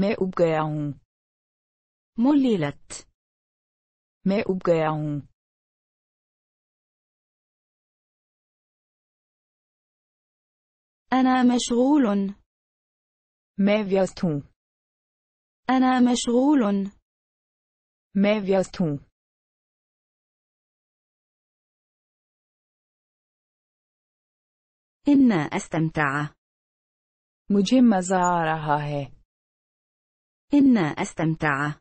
मैं उब गया हूं مللت मैं उब गया हूं أنا مشغول मैं व्यस्त हूं أنا مشغول. Med إن أستمتع. मुझे मजा आ रहा إن أستمتع.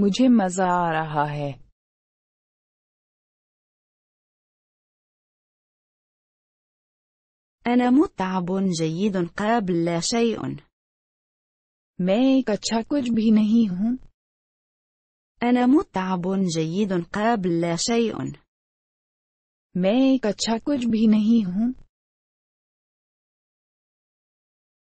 मुझे मजा आ रहा أنا متعب جيد قبل شيء. मैं एक अच्छा कुछ भी नहीं हूँ أنا متعب جيد قابل لا شيء मैं एक अच्छा कुछ भी नहीं हूँ